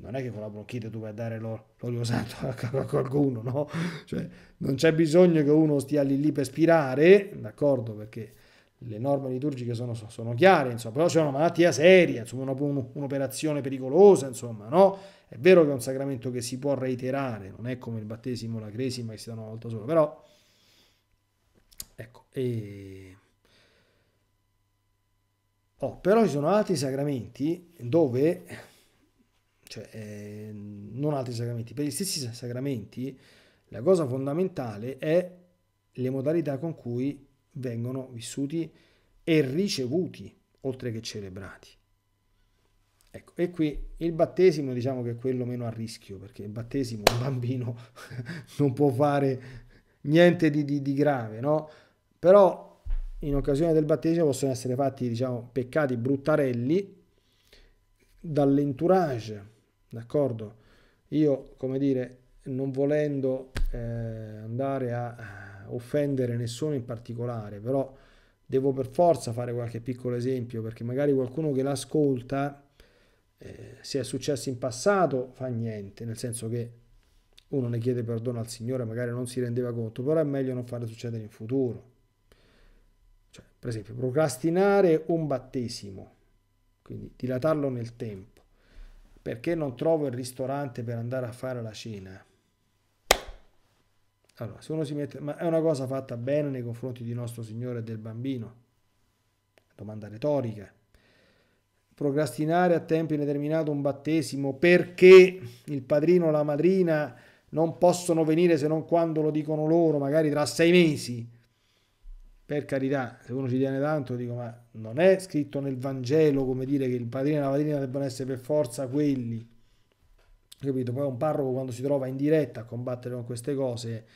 non è che con la bronchite tu vai a dare l'olio santo a qualcuno, no? Cioè, non c'è bisogno che uno stia lì lì per spirare, d'accordo, perché le norme liturgiche sono, sono chiare, insomma, però c'è una malattia seria, insomma, un'operazione pericolosa, insomma, no? È vero che è un sacramento che si può reiterare, non è come il battesimo, la cresima che si dà una volta sola, però... Ecco, e... Oh, però ci sono altri sacramenti dove cioè eh, non altri sacramenti. Per gli stessi sacramenti la cosa fondamentale è le modalità con cui vengono vissuti e ricevuti, oltre che celebrati. Ecco, e qui il battesimo diciamo che è quello meno a rischio, perché il battesimo un bambino non può fare niente di, di, di grave, no? Però in occasione del battesimo possono essere fatti diciamo, peccati bruttarelli dall'entourage d'accordo? Io, come dire, non volendo eh, andare a eh, offendere nessuno in particolare, però devo per forza fare qualche piccolo esempio, perché magari qualcuno che l'ascolta, eh, se è successo in passato, fa niente, nel senso che uno ne chiede perdono al Signore, magari non si rendeva conto, però è meglio non fare succedere in futuro. Cioè, per esempio, procrastinare un battesimo, quindi dilatarlo nel tempo perché non trovo il ristorante per andare a fare la cena? Allora, se uno si mette, ma è una cosa fatta bene nei confronti di nostro Signore e del bambino? Domanda retorica. Procrastinare a tempo indeterminato un battesimo perché il padrino o la madrina non possono venire se non quando lo dicono loro, magari tra sei mesi per carità, se uno ci tiene tanto, dico, ma non è scritto nel Vangelo come dire che il padrino e la padrina debbano essere per forza quelli. Capito? Poi un parroco quando si trova in diretta a combattere con queste cose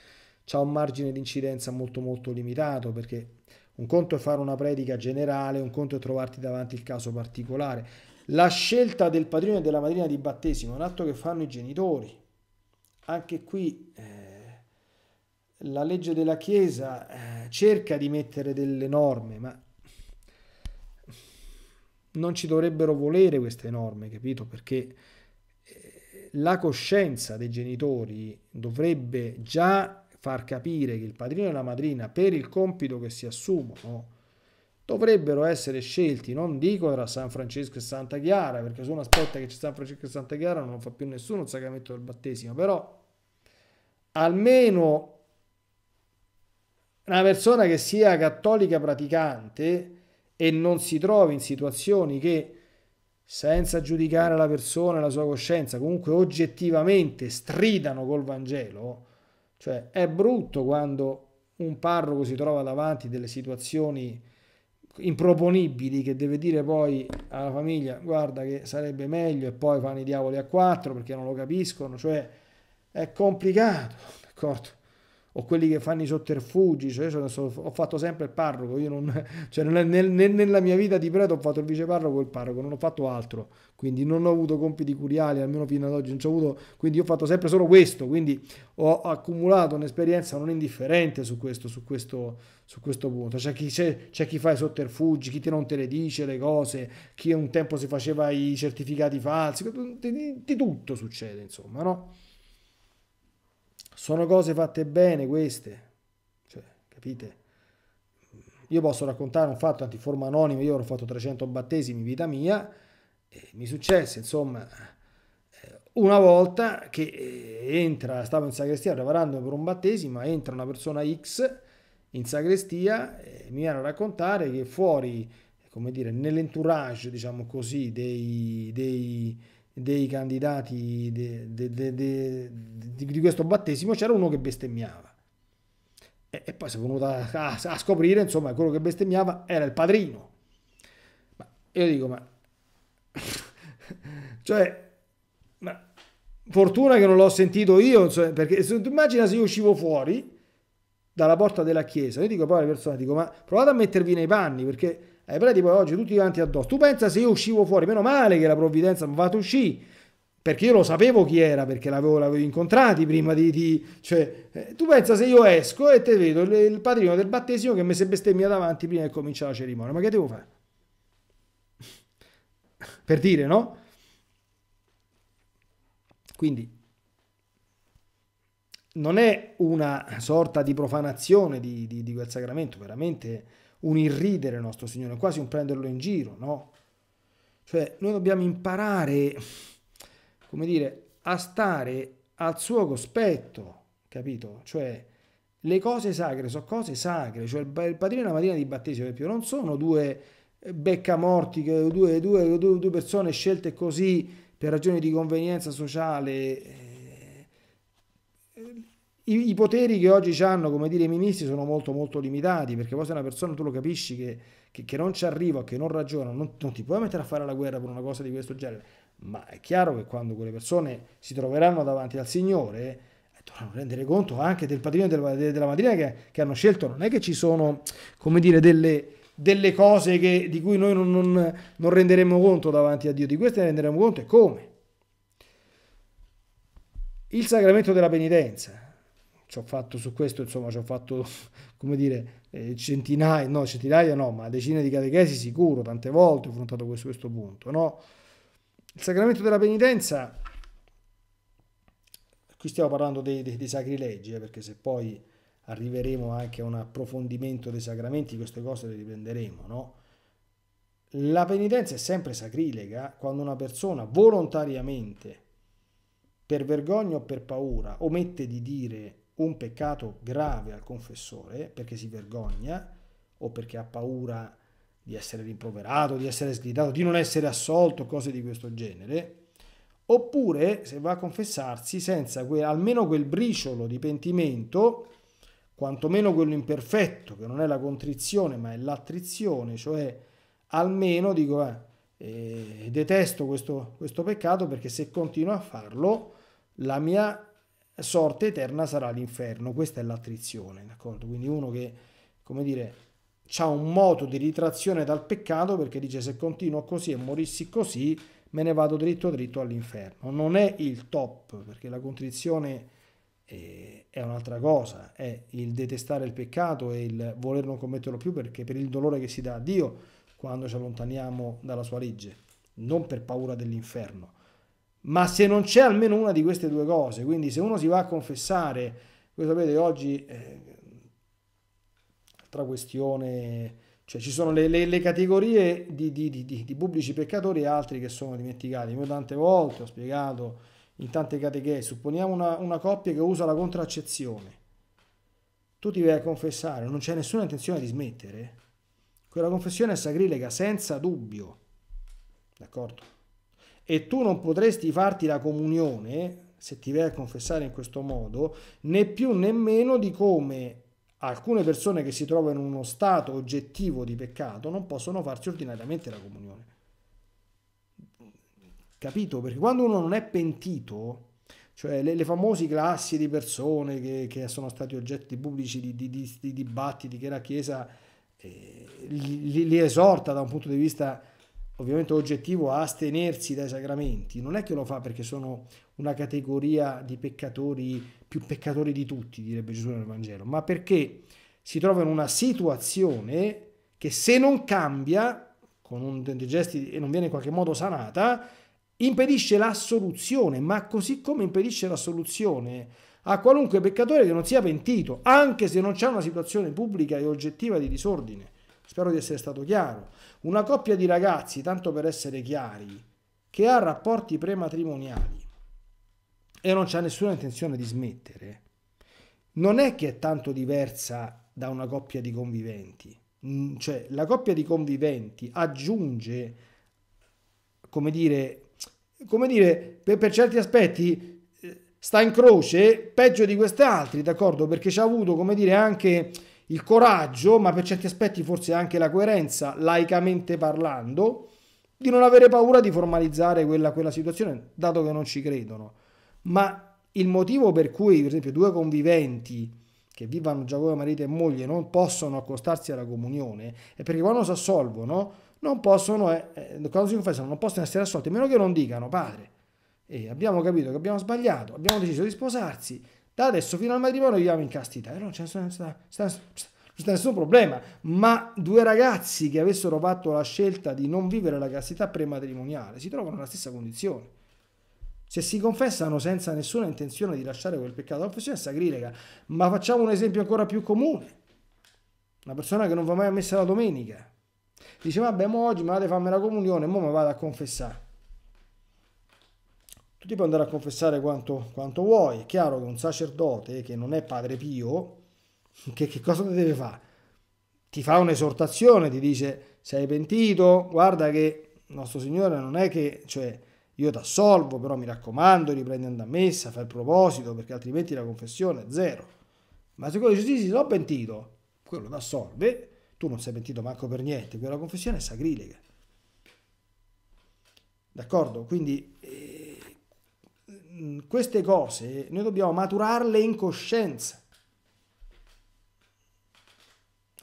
ha un margine di incidenza molto molto limitato perché un conto è fare una predica generale, un conto è trovarti davanti il caso particolare. La scelta del padrino e della madrina di battesimo è un atto che fanno i genitori. Anche qui eh, la legge della Chiesa eh, cerca di mettere delle norme, ma non ci dovrebbero volere queste norme, capito? Perché eh, la coscienza dei genitori dovrebbe già far capire che il padrino e la madrina per il compito che si assumono dovrebbero essere scelti, non dico tra San Francesco e Santa Chiara, perché se uno aspetta che c'è San Francesco e Santa Chiara non lo fa più nessuno il sacramento del battesimo, però almeno una persona che sia cattolica praticante e non si trovi in situazioni che senza giudicare la persona e la sua coscienza, comunque oggettivamente stridano col Vangelo, cioè è brutto quando un parroco si trova davanti delle situazioni improponibili che deve dire poi alla famiglia guarda che sarebbe meglio e poi fanno i diavoli a quattro perché non lo capiscono, cioè è complicato, d'accordo? o quelli che fanno i sotterfugi, cioè io sono, ho fatto sempre il parroco, io non, cioè nel, nel, nella mia vita di prete ho fatto il viceparroco e il parroco, non ho fatto altro, quindi non ho avuto compiti curiali, almeno fino ad oggi non ho avuto, quindi ho fatto sempre solo questo, quindi ho accumulato un'esperienza non indifferente su questo, su questo, su questo punto, c'è chi, c'è, c'è chi fa i sotterfugi, chi te non te le dice le cose, chi un tempo si faceva i certificati falsi, di, di tutto succede insomma, no? Sono cose fatte bene queste, cioè, capite? Io posso raccontare un fatto anche in forma anonima, io ho fatto 300 battesimi in vita mia, mi successe, insomma, eh, una volta che eh, entra, stavo in sagrestia preparando per un battesimo, entra una persona X in sagrestia, mi viene a raccontare che fuori, come dire, nell'entourage, diciamo così, dei, dei dei candidati de, de, de, di questo battesimo c'era uno che bestemmiava. E, e poi si è venuto a, a, a, scoprire, insomma, quello che bestemmiava era il padrino. Ma io dico, ma... cioè, ma fortuna che non l'ho sentito io, cioè, perché se, immagina se io uscivo fuori dalla porta della chiesa, io dico poi alle persone, dico, ma provate a mettervi nei panni, perché gli eh, preti poi oggi tutti quanti addosso. Tu pensa se io uscivo fuori, meno male che la provvidenza mi vado uscire, perché io lo sapevo chi era, perché l'avevo, l'avevo incontrati prima di... di cioè, eh, tu pensa se io esco e te vedo il, il padrino del battesimo che mi si bestemmia davanti prima che comincia la cerimonia, ma che devo fare? per dire, no? Quindi non è una sorta di profanazione di, di, di quel sacramento, veramente un irridere nostro Signore, quasi un prenderlo in giro, no? Cioè, noi dobbiamo imparare, come dire, a stare al suo cospetto, capito? Cioè, le cose sacre sono cose sacre, cioè il padrino e la madrina di battesimo, per esempio, non sono due beccamorti, due, due, due, due persone scelte così per ragioni di convenienza sociale. Eh, i, i poteri che oggi hanno, come dire, i ministri sono molto molto limitati, perché poi se una persona tu lo capisci che, che, che non ci arriva, che non ragiona, non, non ti puoi mettere a fare la guerra per una cosa di questo genere. Ma è chiaro che quando quelle persone si troveranno davanti al Signore, eh, dovranno rendere conto anche del padrino e della madrina che, che, hanno scelto. Non è che ci sono, come dire, delle, delle cose che, di cui noi non, non, non, renderemo conto davanti a Dio, di queste ne renderemo conto e come? Il sacramento della penitenza ci ho fatto su questo, insomma, ci ho fatto, come dire, eh, centinaia, no, centinaia no, ma decine di catechesi sicuro, tante volte ho affrontato questo, questo punto, no? Il sacramento della penitenza, qui stiamo parlando dei, dei, dei sacrilegi, eh, perché se poi arriveremo anche a un approfondimento dei sacramenti, queste cose le riprenderemo, no? La penitenza è sempre sacrilega quando una persona volontariamente, per vergogna o per paura, omette di dire un peccato grave al confessore perché si vergogna o perché ha paura di essere rimproverato, di essere sgridato, di non essere assolto, cose di questo genere, oppure se va a confessarsi senza quel, almeno quel briciolo di pentimento, quantomeno quello imperfetto, che non è la contrizione ma è l'attrizione, cioè almeno dico eh, eh, detesto questo, questo peccato perché se continuo a farlo la mia sorte eterna sarà l'inferno. Questa è l'attrizione, d'accordo? Quindi uno che, come dire, ha un moto di ritrazione dal peccato perché dice se continuo così e morissi così me ne vado dritto dritto all'inferno. Non è il top, perché la contrizione eh, è un'altra cosa, è il detestare il peccato e il voler non commetterlo più perché per il dolore che si dà a Dio quando ci allontaniamo dalla sua legge, non per paura dell'inferno. Ma se non c'è almeno una di queste due cose, quindi se uno si va a confessare, voi sapete oggi, eh, altra questione, cioè ci sono le, le, le categorie di, di, di, di, pubblici peccatori e altri che sono dimenticati. Io tante volte ho spiegato in tante categorie, supponiamo una, una coppia che usa la contraccezione, tu ti vai a confessare, non c'è nessuna intenzione di smettere, quella confessione è sacrilega senza dubbio, d'accordo? e tu non potresti farti la comunione, se ti vai a confessare in questo modo, né più né meno di come alcune persone che si trovano in uno stato oggettivo di peccato non possono farsi ordinariamente la comunione. Capito? Perché quando uno non è pentito, cioè le, le famose classi di persone che, che sono stati oggetti pubblici di, di, di, di dibattiti che la Chiesa eh, li, li esorta da un punto di vista ovviamente oggettivo a astenersi dai sacramenti, non è che lo fa perché sono una categoria di peccatori più peccatori di tutti, direbbe Gesù nel Vangelo, ma perché si trova in una situazione che se non cambia, con un, gesti e non viene in qualche modo sanata, impedisce la soluzione, ma così come impedisce la soluzione a qualunque peccatore che non sia pentito, anche se non c'è una situazione pubblica e oggettiva di disordine. Spero di essere stato chiaro. Una coppia di ragazzi, tanto per essere chiari, che ha rapporti prematrimoniali e non c'ha nessuna intenzione di smettere, non è che è tanto diversa da una coppia di conviventi. Mm, cioè, la coppia di conviventi aggiunge, come dire, come dire per, per certi aspetti eh, sta in croce peggio di questi altri, d'accordo? Perché ci ha avuto, come dire, anche il coraggio, ma per certi aspetti forse anche la coerenza, laicamente parlando, di non avere paura di formalizzare quella, quella situazione, dato che non ci credono. Ma il motivo per cui, per esempio, due conviventi che vivano già come marito e moglie non possono accostarsi alla comunione è perché quando si assolvono, non possono, eh, eh, quando si confessano, non possono essere assolti, a meno che non dicano, padre, eh, abbiamo capito che abbiamo sbagliato, abbiamo deciso di sposarsi, da adesso fino al matrimonio viviamo in castità. E eh, non c'è nessun problema. Ma due ragazzi che avessero fatto la scelta di non vivere la castità prematrimoniale si trovano nella stessa condizione. Se si confessano senza nessuna intenzione di lasciare quel peccato, la confessione è sacrilega. Ma facciamo un esempio ancora più comune. Una persona che non va mai a messa la domenica. Dice, vabbè, mo oggi mi vado a farmi la comunione, mo mi vado a confessare ti puoi andare a confessare quanto, quanto vuoi. È chiaro che un sacerdote che non è padre Pio, che, che cosa deve fare? Ti fa un'esortazione, ti dice sei pentito, guarda che nostro Signore non è che, cioè, io ti assolvo, però mi raccomando, riprendi a messa, fai il proposito, perché altrimenti la confessione è zero. Ma se quello dice sì, sì, sono pentito, quello ti assolve, tu non sei pentito manco per niente, quella confessione è sacrilega. D'accordo? Quindi... Eh, Mm, queste cose noi dobbiamo maturarle in coscienza.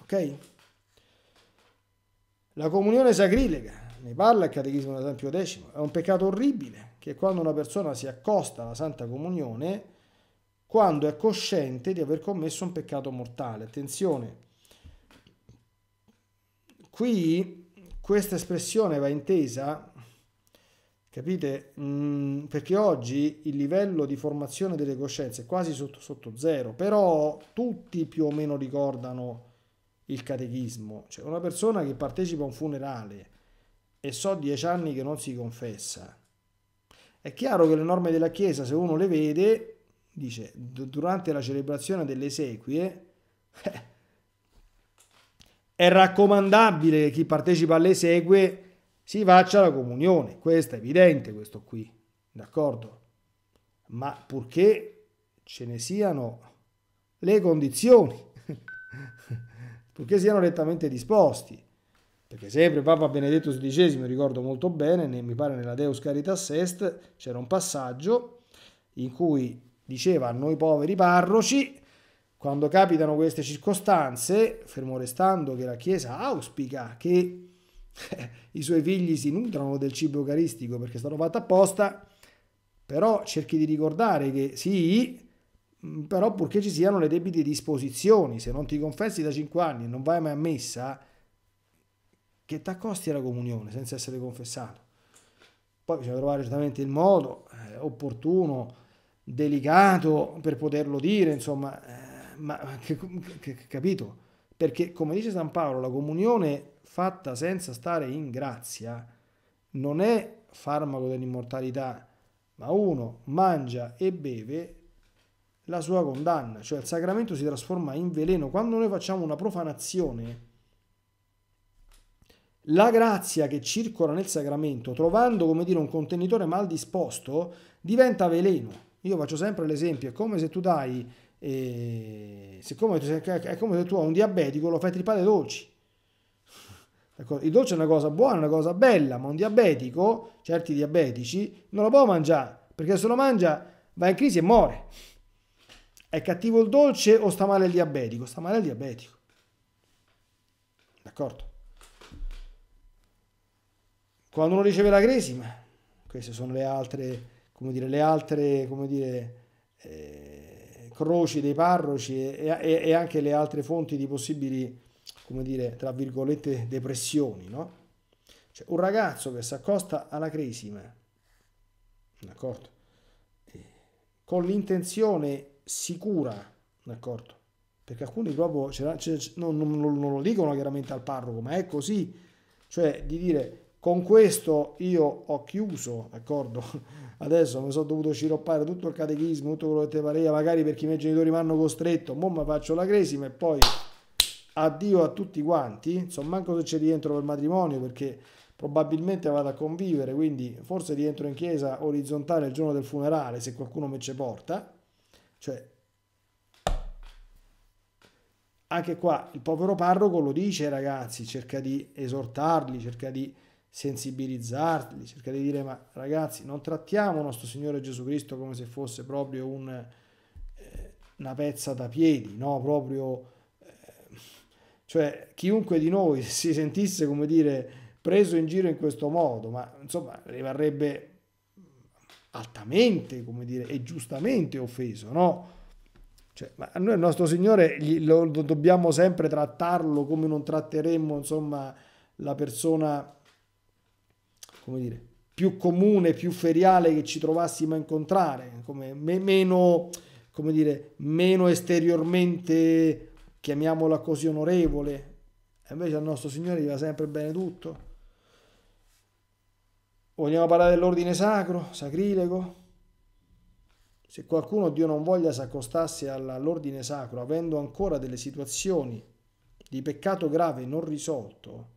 Ok? La comunione sacrilega, ne parla il Catechismo del Tempio X, è un peccato orribile che quando una persona si accosta alla Santa Comunione, quando è cosciente di aver commesso un peccato mortale. Attenzione, qui questa espressione va intesa Capite? Mm, perché oggi il livello di formazione delle coscienze è quasi sotto, sotto zero, però tutti più o meno ricordano il catechismo. Cioè una persona che partecipa a un funerale e so dieci anni che non si confessa. È chiaro che le norme della Chiesa, se uno le vede, dice, durante la celebrazione delle esequie, eh, è raccomandabile che chi partecipa alle esequie si faccia la comunione, questo è evidente, questo qui, d'accordo? Ma purché ce ne siano le condizioni, purché siano rettamente disposti, perché sempre Papa Benedetto XVI, mi ricordo molto bene, mi pare nella Deus Caritas Est, c'era un passaggio in cui diceva a noi poveri parroci, quando capitano queste circostanze, fermo restando che la Chiesa auspica che i suoi figli si nutrono del cibo eucaristico perché è stato fatto apposta, però cerchi di ricordare che sì, mm, però purché ci siano le debite disposizioni, se non ti confessi da 5 anni e non vai mai a messa, che ti accosti alla comunione senza essere confessato. Poi bisogna trovare certamente il modo eh, opportuno, delicato per poterlo dire, insomma, eh, ma che, che, capito? Perché, come dice San Paolo, la comunione fatta senza stare in grazia non è farmaco dell'immortalità, ma uno mangia e beve la sua condanna, cioè il sacramento si trasforma in veleno. Quando noi facciamo una profanazione, la grazia che circola nel sacramento, trovando come dire un contenitore mal disposto, diventa veleno. Io faccio sempre l'esempio, è come se tu dai e siccome è come se tu hai un diabetico, lo fai tripare dolci. Il dolce è una cosa buona, una cosa bella, ma un diabetico, certi diabetici, non lo può mangiare, perché se lo mangia va in crisi e muore. È cattivo il dolce o sta male il diabetico? Sta male il diabetico. D'accordo? Quando uno riceve la cresima, queste sono le altre, come dire, le altre, come dire... Eh, croci dei parroci e, e, e anche le altre fonti di possibili, come dire, tra virgolette, depressioni, no? Cioè, un ragazzo che si accosta alla cresime, d'accordo? Con l'intenzione sicura, d'accordo? Perché alcuni proprio non, non, non, lo dicono chiaramente al parroco, ma è così, cioè di dire con questo io ho chiuso, d'accordo? adesso mi sono dovuto sciroppare tutto il catechismo, tutto quello che te pareva, magari perché i miei genitori mi hanno costretto, mo mi faccio la cresima e poi addio a tutti quanti, insomma manco se c'è rientro per matrimonio perché probabilmente vado a convivere, quindi forse rientro in chiesa orizzontale il giorno del funerale se qualcuno me ci porta, cioè anche qua il povero parroco lo dice ai ragazzi, cerca di esortarli, cerca di sensibilizzarli, cercare di dire ma ragazzi non trattiamo il nostro Signore Gesù Cristo come se fosse proprio un, eh, una pezza da piedi, no? Proprio, eh, cioè chiunque di noi si sentisse, come dire, preso in giro in questo modo, ma insomma rimarrebbe altamente, come dire, e giustamente offeso, no? Cioè, ma noi il nostro Signore gli, lo, lo dobbiamo sempre trattarlo come non tratteremmo, insomma, la persona come dire, più comune, più feriale che ci trovassimo a incontrare, come me, meno, come dire, meno esteriormente, chiamiamola così, onorevole. E invece al nostro Signore gli va sempre bene tutto. Vogliamo parlare dell'ordine sacro, sacrilego? Se qualcuno, Dio non voglia, si accostasse all'ordine sacro, avendo ancora delle situazioni di peccato grave non risolto,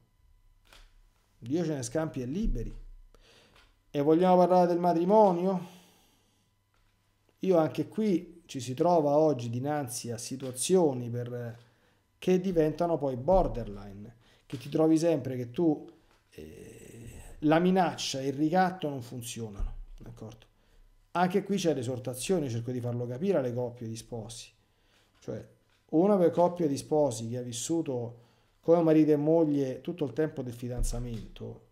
Dio ce ne scampi e liberi. E vogliamo parlare del matrimonio? Io anche qui ci si trova oggi dinanzi a situazioni per, che diventano poi borderline, che ti trovi sempre che tu eh, la minaccia e il ricatto non funzionano, d'accordo? Anche qui c'è l'esortazione, cerco di farlo capire alle coppie di sposi. Cioè, una coppia di sposi che ha vissuto come marito e moglie tutto il tempo del fidanzamento,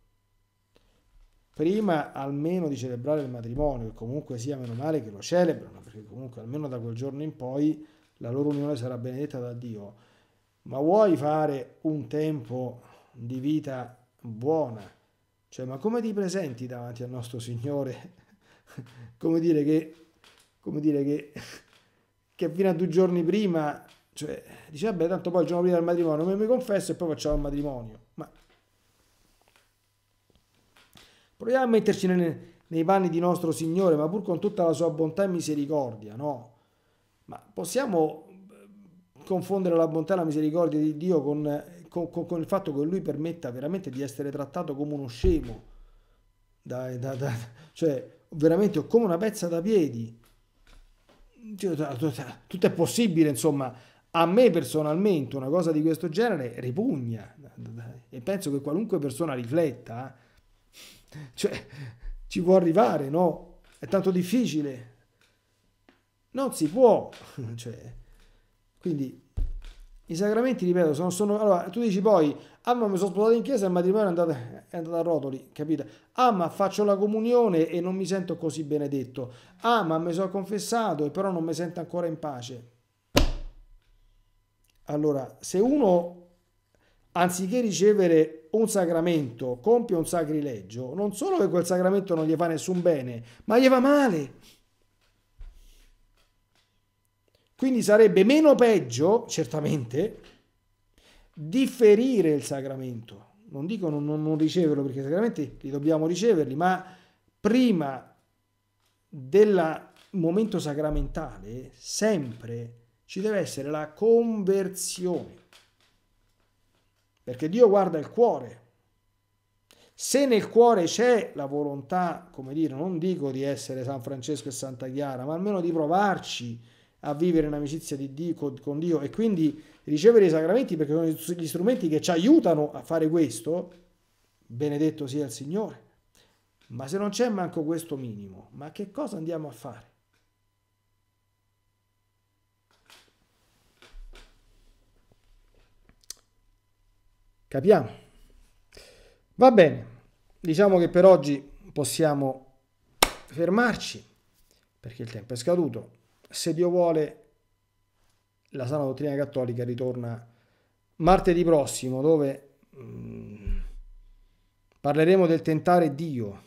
prima almeno di celebrare il matrimonio, che comunque sia meno male che lo celebrano, perché comunque almeno da quel giorno in poi la loro unione sarà benedetta da Dio. Ma vuoi fare un tempo di vita buona? Cioè, ma come ti presenti davanti al nostro Signore? come dire che, come dire che, che fino a due giorni prima cioè, dice, vabbè, tanto poi il giorno prima del matrimonio mi, mi confesso e poi facciamo il matrimonio. Ma proviamo a metterci nei, nei panni di nostro Signore, ma pur con tutta la sua bontà e misericordia, no? Ma possiamo eh, confondere la bontà e la misericordia di Dio con, con, con il fatto che Lui permetta veramente di essere trattato come uno scemo, da, da, da, cioè veramente come una pezza da piedi. Cioè, tutto è possibile, insomma, a me personalmente una cosa di questo genere ripugna e penso che qualunque persona rifletta, eh. cioè ci può arrivare, no? È tanto difficile. Non si può. Cioè, quindi i sacramenti, ripeto, sono, sono, Allora, tu dici poi, ah ma mi sono sposato in chiesa e il matrimonio è andato, è andato a rotoli, capito? Ah ma faccio la comunione e non mi sento così benedetto. Ah ma mi sono confessato e però non mi sento ancora in pace allora, se uno anziché ricevere un sacramento compie un sacrilegio, non solo che quel sacramento non gli fa nessun bene, ma gli va male. Quindi sarebbe meno peggio, certamente, differire il sacramento. Non dico non, non, non riceverlo perché i sacramenti li dobbiamo riceverli, ma prima del momento sacramentale sempre ci deve essere la conversione. Perché Dio guarda il cuore. Se nel cuore c'è la volontà, come dire, non dico di essere San Francesco e Santa Chiara, ma almeno di provarci a vivere in amicizia di Dio, con Dio e quindi ricevere i sacramenti perché sono gli strumenti che ci aiutano a fare questo, benedetto sia il Signore. Ma se non c'è manco questo minimo, ma che cosa andiamo a fare? Capiamo? Va bene, diciamo che per oggi possiamo fermarci perché il tempo è scaduto. Se Dio vuole, la sana dottrina cattolica ritorna martedì prossimo dove mm, parleremo del tentare Dio.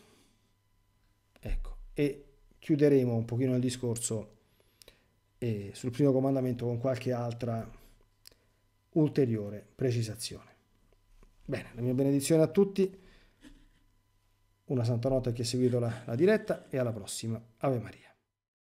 Ecco, e chiuderemo un pochino il discorso eh, sul primo comandamento con qualche altra ulteriore precisazione. Bene, la mia benedizione a tutti, una santa nota a chi ha seguito la, la diretta e alla prossima. Ave Maria.